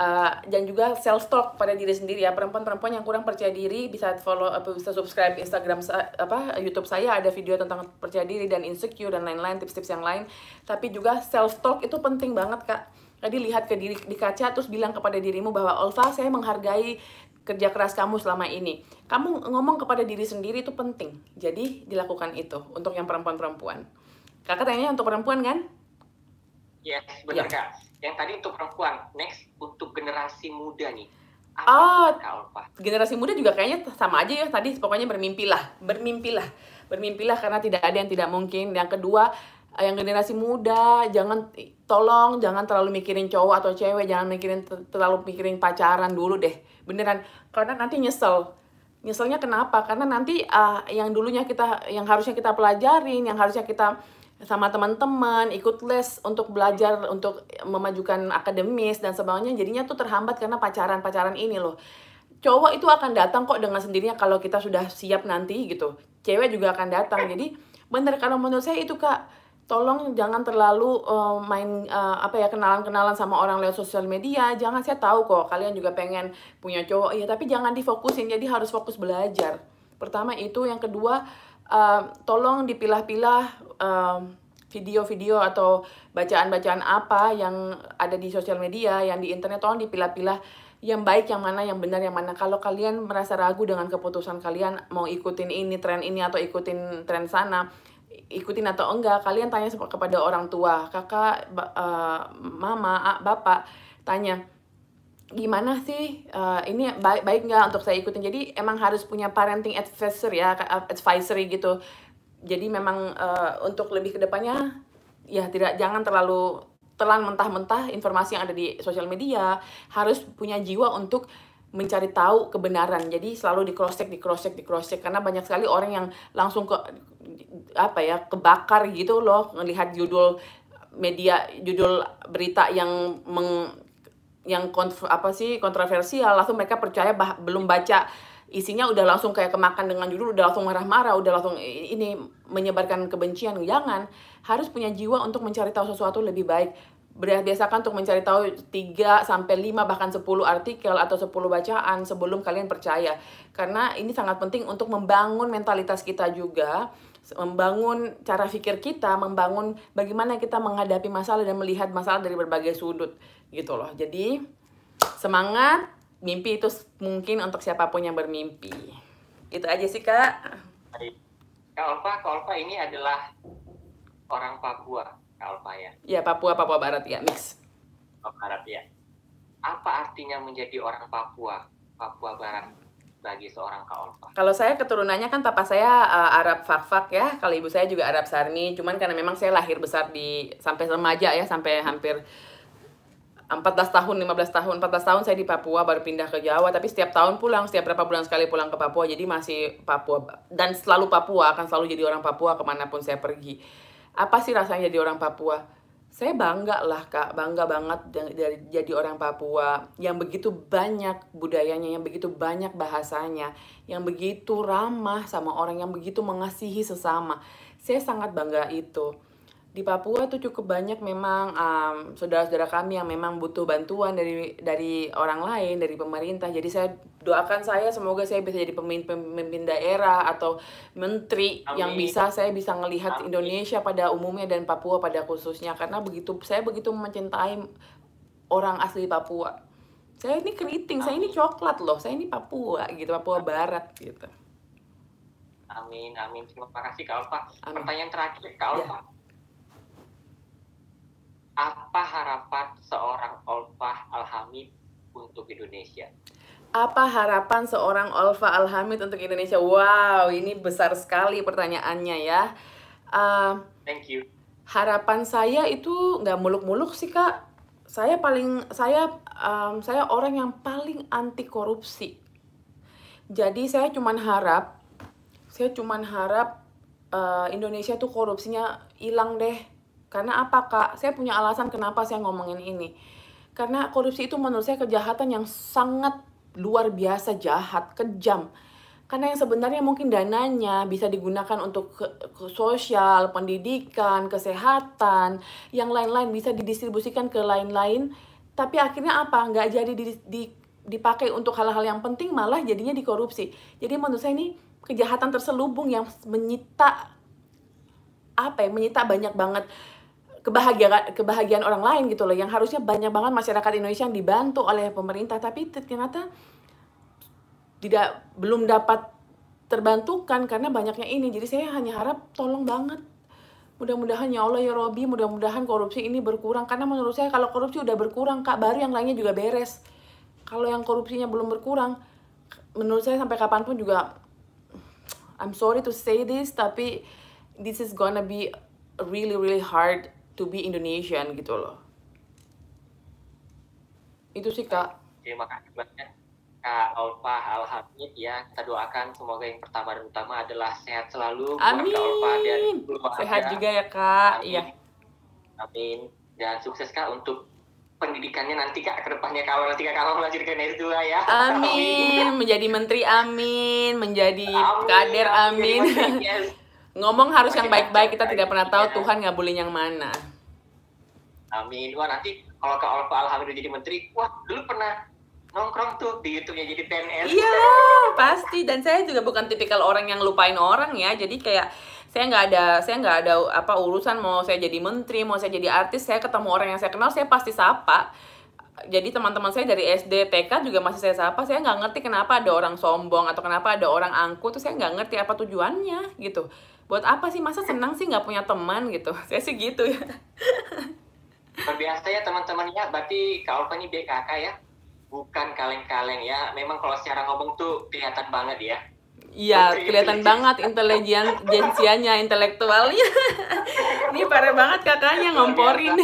uh, juga self talk pada diri sendiri ya perempuan-perempuan yang kurang percaya diri bisa follow bisa subscribe Instagram apa YouTube saya ada video tentang percaya diri dan insecure dan lain-lain tips-tips yang lain tapi juga self talk itu penting banget kak jadi lihat ke diri di kaca terus bilang kepada dirimu bahwa Olva saya menghargai kerja keras kamu selama ini. Kamu ngomong kepada diri sendiri itu penting. Jadi dilakukan itu untuk yang perempuan-perempuan. Kakak tanya untuk perempuan kan? Yes, ya. benar ya. Kak. Yang tadi untuk perempuan. Next untuk generasi muda nih. Apa oh, generasi muda juga kayaknya sama aja ya tadi pokoknya bermimpilah, bermimpilah, bermimpilah karena tidak ada yang tidak mungkin. Yang kedua, yang generasi muda jangan tolong jangan terlalu mikirin cowok atau cewek jangan mikirin terlalu mikirin pacaran dulu deh beneran karena nanti nyesel nyeselnya kenapa karena nanti uh, yang dulunya kita yang harusnya kita pelajarin yang harusnya kita sama teman-teman ikut les untuk belajar untuk memajukan akademis dan sebagainya jadinya tuh terhambat karena pacaran-pacaran ini loh cowok itu akan datang kok dengan sendirinya kalau kita sudah siap nanti gitu cewek juga akan datang jadi bener kalau menurut saya itu kak tolong jangan terlalu uh, main uh, apa ya kenalan-kenalan sama orang lewat sosial media jangan saya tahu kok kalian juga pengen punya cowok ya tapi jangan difokusin jadi harus fokus belajar pertama itu yang kedua uh, tolong dipilah-pilah video-video atau bacaan-bacaan apa yang ada di sosial media yang di internet tolong dipilah-pilah yang baik yang mana yang benar yang mana kalau kalian merasa ragu dengan keputusan kalian mau ikutin ini tren ini atau ikutin tren sana ikutin atau enggak kalian tanya kepada orang tua kakak uh, mama bapak tanya gimana sih uh, ini baik baik nggak untuk saya ikutin jadi emang harus punya parenting advisor ya advisory gitu jadi memang uh, untuk lebih kedepannya ya tidak jangan terlalu telan mentah-mentah informasi yang ada di sosial media harus punya jiwa untuk mencari tahu kebenaran. Jadi selalu di cross check, di cross check, di cross check karena banyak sekali orang yang langsung ke apa ya, kebakar gitu loh melihat judul media judul berita yang meng yang konf, apa sih kontroversial langsung mereka percaya bah, belum baca isinya udah langsung kayak kemakan dengan judul udah langsung marah-marah udah langsung ini menyebarkan kebencian jangan harus punya jiwa untuk mencari tahu sesuatu lebih baik biasakan untuk mencari tahu 3 sampai 5 bahkan 10 artikel atau 10 bacaan sebelum kalian percaya. Karena ini sangat penting untuk membangun mentalitas kita juga, membangun cara pikir kita, membangun bagaimana kita menghadapi masalah dan melihat masalah dari berbagai sudut gitu loh. Jadi semangat, mimpi itu mungkin untuk siapapun yang bermimpi. Itu aja sih, Kak. Kak Olfa, Kak Olfa ini adalah orang Papua Alfa ya. Ya Papua Papua Barat ya mix. Papua Barat ya. Apa artinya menjadi orang Papua Papua Barat bagi seorang kaum. Kalau saya keturunannya kan papa saya uh, Arab Fakfak ya, kalau ibu saya juga Arab Sarmi, cuman karena memang saya lahir besar di sampai remaja ya, sampai hampir 14 tahun, 15 tahun, 14 tahun saya di Papua baru pindah ke Jawa, tapi setiap tahun pulang, setiap berapa bulan sekali pulang ke Papua, jadi masih Papua dan selalu Papua, akan selalu jadi orang Papua kemanapun saya pergi apa sih rasanya jadi orang Papua? Saya bangga lah kak, bangga banget dari jadi orang Papua yang begitu banyak budayanya, yang begitu banyak bahasanya, yang begitu ramah sama orang, yang begitu mengasihi sesama. Saya sangat bangga itu di Papua tuh cukup banyak memang um, saudara-saudara kami yang memang butuh bantuan dari dari orang lain dari pemerintah jadi saya doakan saya semoga saya bisa jadi pemimpin-pemimpin daerah atau menteri Amin. yang bisa saya bisa melihat Indonesia pada umumnya dan Papua pada khususnya karena begitu saya begitu mencintai orang asli Papua saya ini keriting saya ini coklat loh saya ini Papua gitu Papua Barat gitu Amin, amin. Terima kasih Kak Alfa. Pertanyaan terakhir Kak iya. Alfa. Ya apa harapan seorang Olfa Alhamid untuk Indonesia? Apa harapan seorang Olfa Alhamid untuk Indonesia? Wow, ini besar sekali pertanyaannya ya. Uh, Thank you. Harapan saya itu nggak muluk-muluk sih kak. Saya paling saya um, saya orang yang paling anti korupsi. Jadi saya cuman harap, saya cuman harap uh, Indonesia tuh korupsinya hilang deh karena apa kak? Saya punya alasan kenapa saya ngomongin ini. Karena korupsi itu menurut saya kejahatan yang sangat luar biasa jahat, kejam. Karena yang sebenarnya mungkin dananya bisa digunakan untuk ke, ke sosial, pendidikan, kesehatan, yang lain-lain bisa didistribusikan ke lain-lain. Tapi akhirnya apa? Nggak jadi di, di, dipakai untuk hal-hal yang penting, malah jadinya dikorupsi. Jadi menurut saya ini kejahatan terselubung yang menyita apa ya menyita banyak banget kebahagiaan kebahagiaan orang lain gitu loh yang harusnya banyak banget masyarakat Indonesia yang dibantu oleh pemerintah tapi ternyata tidak belum dapat terbantukan karena banyaknya ini jadi saya hanya harap tolong banget mudah-mudahan ya Allah ya Robi mudah-mudahan korupsi ini berkurang karena menurut saya kalau korupsi udah berkurang kak baru yang lainnya juga beres kalau yang korupsinya belum berkurang menurut saya sampai kapanpun juga I'm sorry to say this tapi this is gonna be really really hard to be Indonesian gitu loh itu sih kak terima kasih banyak Kak Alfa Alhamid ya kita doakan semoga yang pertama dan utama adalah sehat selalu Amin. Alfa dan Sehat juga ya Kak. Amin. Iya. Amin. Dan sukses Kak untuk pendidikannya nanti Kak kedepannya kalau nanti Kak kalau melanjutkan S2 ya. Amin. amin. Menjadi menteri amin, menjadi amin. kader amin. amin. Yes. (laughs) Ngomong harus amin. yang baik-baik kita tidak pernah tahu iya. Tuhan ngabulin yang mana. Amin. Wah nanti kalau ke Alfa Alhamdulillah jadi menteri, wah dulu pernah nongkrong tuh di YouTube-nya jadi PNS. Iya, pasti. Dan saya juga bukan tipikal orang yang lupain orang ya. Jadi kayak saya nggak ada saya nggak ada apa urusan mau saya jadi menteri mau saya jadi artis saya ketemu orang yang saya kenal saya pasti sapa jadi teman-teman saya dari SD TK juga masih saya sapa saya nggak ngerti kenapa ada orang sombong atau kenapa ada orang angku tuh saya nggak ngerti apa tujuannya gitu buat apa sih masa senang sih nggak punya teman gitu (laughs) saya sih gitu ya (laughs) Terbiasa ya teman teman ya, berarti Kak Olfa ini BKK ya? Bukan kaleng-kaleng ya, memang kalau secara ngomong tuh kelihatan banget ya. Iya, kelihatan banget intelijen jensianya, intelektualnya. (laughs) Ini parah banget kakaknya ngomporin.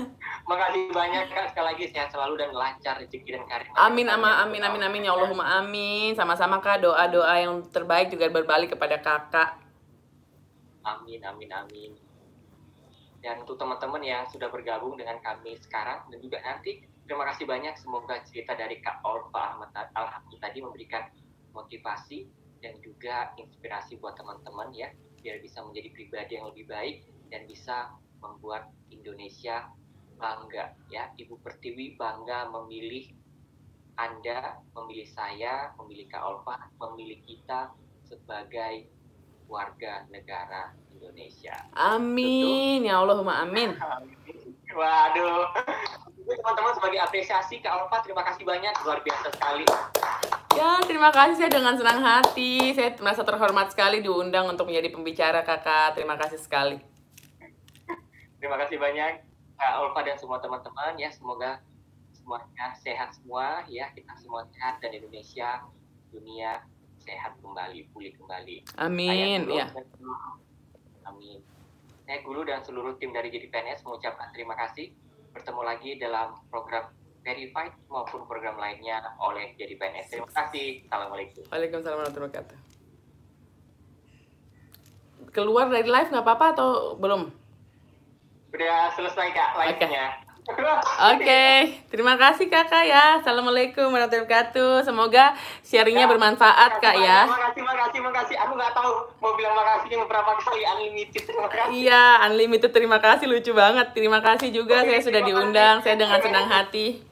(laughs) Makasih banyak kak sekali lagi sehat selalu dan lancar rezeki dan karir. Amin ama amin amin amin ya Allahumma amin. Sama-sama kak doa doa yang terbaik juga berbalik kepada kakak. Amin amin amin dan untuk teman-teman yang sudah bergabung dengan kami sekarang dan juga nanti terima kasih banyak semoga cerita dari Kak Olfa Ahmad al tadi memberikan motivasi dan juga inspirasi buat teman-teman ya biar bisa menjadi pribadi yang lebih baik dan bisa membuat Indonesia bangga ya Ibu Pertiwi bangga memilih Anda memilih saya memilih Kak Olfa memilih kita sebagai warga negara Indonesia. Amin, Betul. ya Allahumma amin. Waduh. Teman-teman sebagai apresiasi ke Alfa, terima kasih banyak, luar biasa sekali. Ya, terima kasih saya dengan senang hati. Saya merasa terhormat sekali diundang untuk menjadi pembicara Kakak. Terima kasih sekali. Terima kasih banyak Kak Alfa dan semua teman-teman ya, semoga semuanya sehat semua ya, kita semua sehat dan Indonesia dunia sehat kembali, pulih kembali. Amin. Saya ya. amin. Saya guru dan seluruh tim dari JDPNS mengucapkan terima kasih. Bertemu lagi dalam program Verified maupun program lainnya oleh JDPNS. Terima kasih. Assalamualaikum. Waalaikumsalam warahmatullahi wabarakatuh. Keluar dari live nggak apa-apa atau belum? Udah selesai kak live-nya. Okay. Oke, okay. terima kasih kakak ya. Assalamualaikum warahmatullahi wabarakatuh. Semoga sharingnya ya, bermanfaat ya, kak ya. Makasih, makasih, makasih. Aku nggak tahu mau bilang makasih berapa kali unlimited. Terima kasih. Iya, unlimited. Terima kasih, lucu banget. Terima kasih juga Oke, saya sudah diundang. Saya dengan senang hati.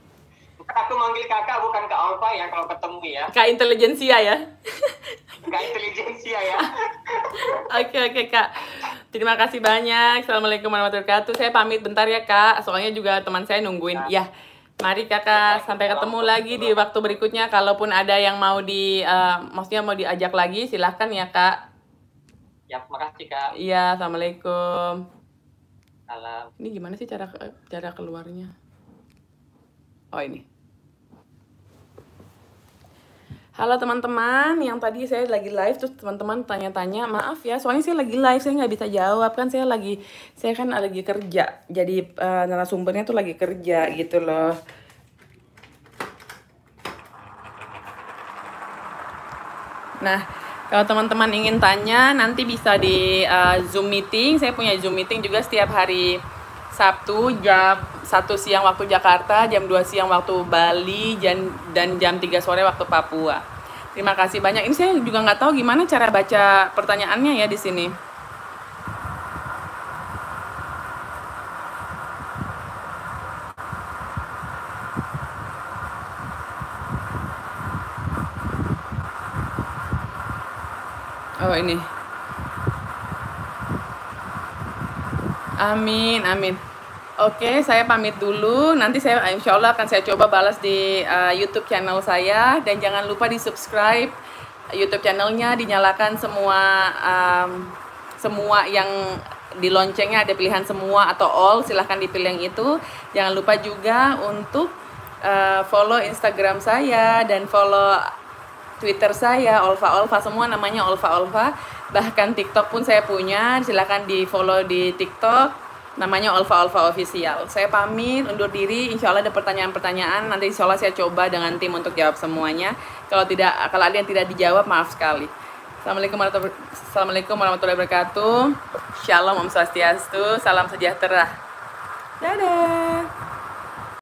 Aku manggil kakak bukan kak Alfa ya kalau ketemu ya. Kak intelijensia ya. (laughs) nggak intelijensia ya, ya. (laughs) oke oke kak terima kasih banyak assalamualaikum warahmatullahi wabarakatuh saya pamit bentar ya kak soalnya juga teman saya nungguin nah. ya, Mari kakak sampai ketemu lagi di waktu berikutnya. Kalaupun ada yang mau di, uh, maksudnya mau diajak lagi, silahkan ya kak. Ya, makasih kak. Iya, assalamualaikum. Salam. Ini gimana sih cara cara keluarnya? Oh ini. Halo teman-teman, yang tadi saya lagi live terus teman-teman tanya-tanya, maaf ya, soalnya saya lagi live saya nggak bisa jawab kan saya lagi saya kan lagi kerja, jadi uh, narasumbernya tuh lagi kerja gitu loh. Nah, kalau teman-teman ingin tanya nanti bisa di uh, Zoom meeting, saya punya Zoom meeting juga setiap hari Sabtu jam 1 siang waktu Jakarta, jam 2 siang waktu Bali, dan, dan jam 3 sore waktu Papua. Terima kasih banyak. Ini saya juga nggak tahu gimana cara baca pertanyaannya ya di sini. Oh ini. Amin, amin. Oke, saya pamit dulu. Nanti saya ah, insya Allah akan saya coba balas di uh, YouTube channel saya. Dan jangan lupa di subscribe YouTube channelnya, dinyalakan semua um, semua yang di loncengnya ada pilihan semua atau all, silahkan dipilih yang itu. Jangan lupa juga untuk uh, follow Instagram saya dan follow Twitter saya, Olfa Olfa, semua namanya Olfa Olfa bahkan TikTok pun saya punya silahkan di follow di TikTok namanya Alpha Alpha Official. Saya pamit, undur diri. Insya Allah ada pertanyaan-pertanyaan. Nanti insya Allah saya coba dengan tim untuk jawab semuanya. Kalau tidak, kalau ada yang tidak dijawab, maaf sekali. Assalamualaikum warahmatullahi, Assalamualaikum warahmatullahi wabarakatuh. Shalom Om Swastiastu. Salam sejahtera. Dadah.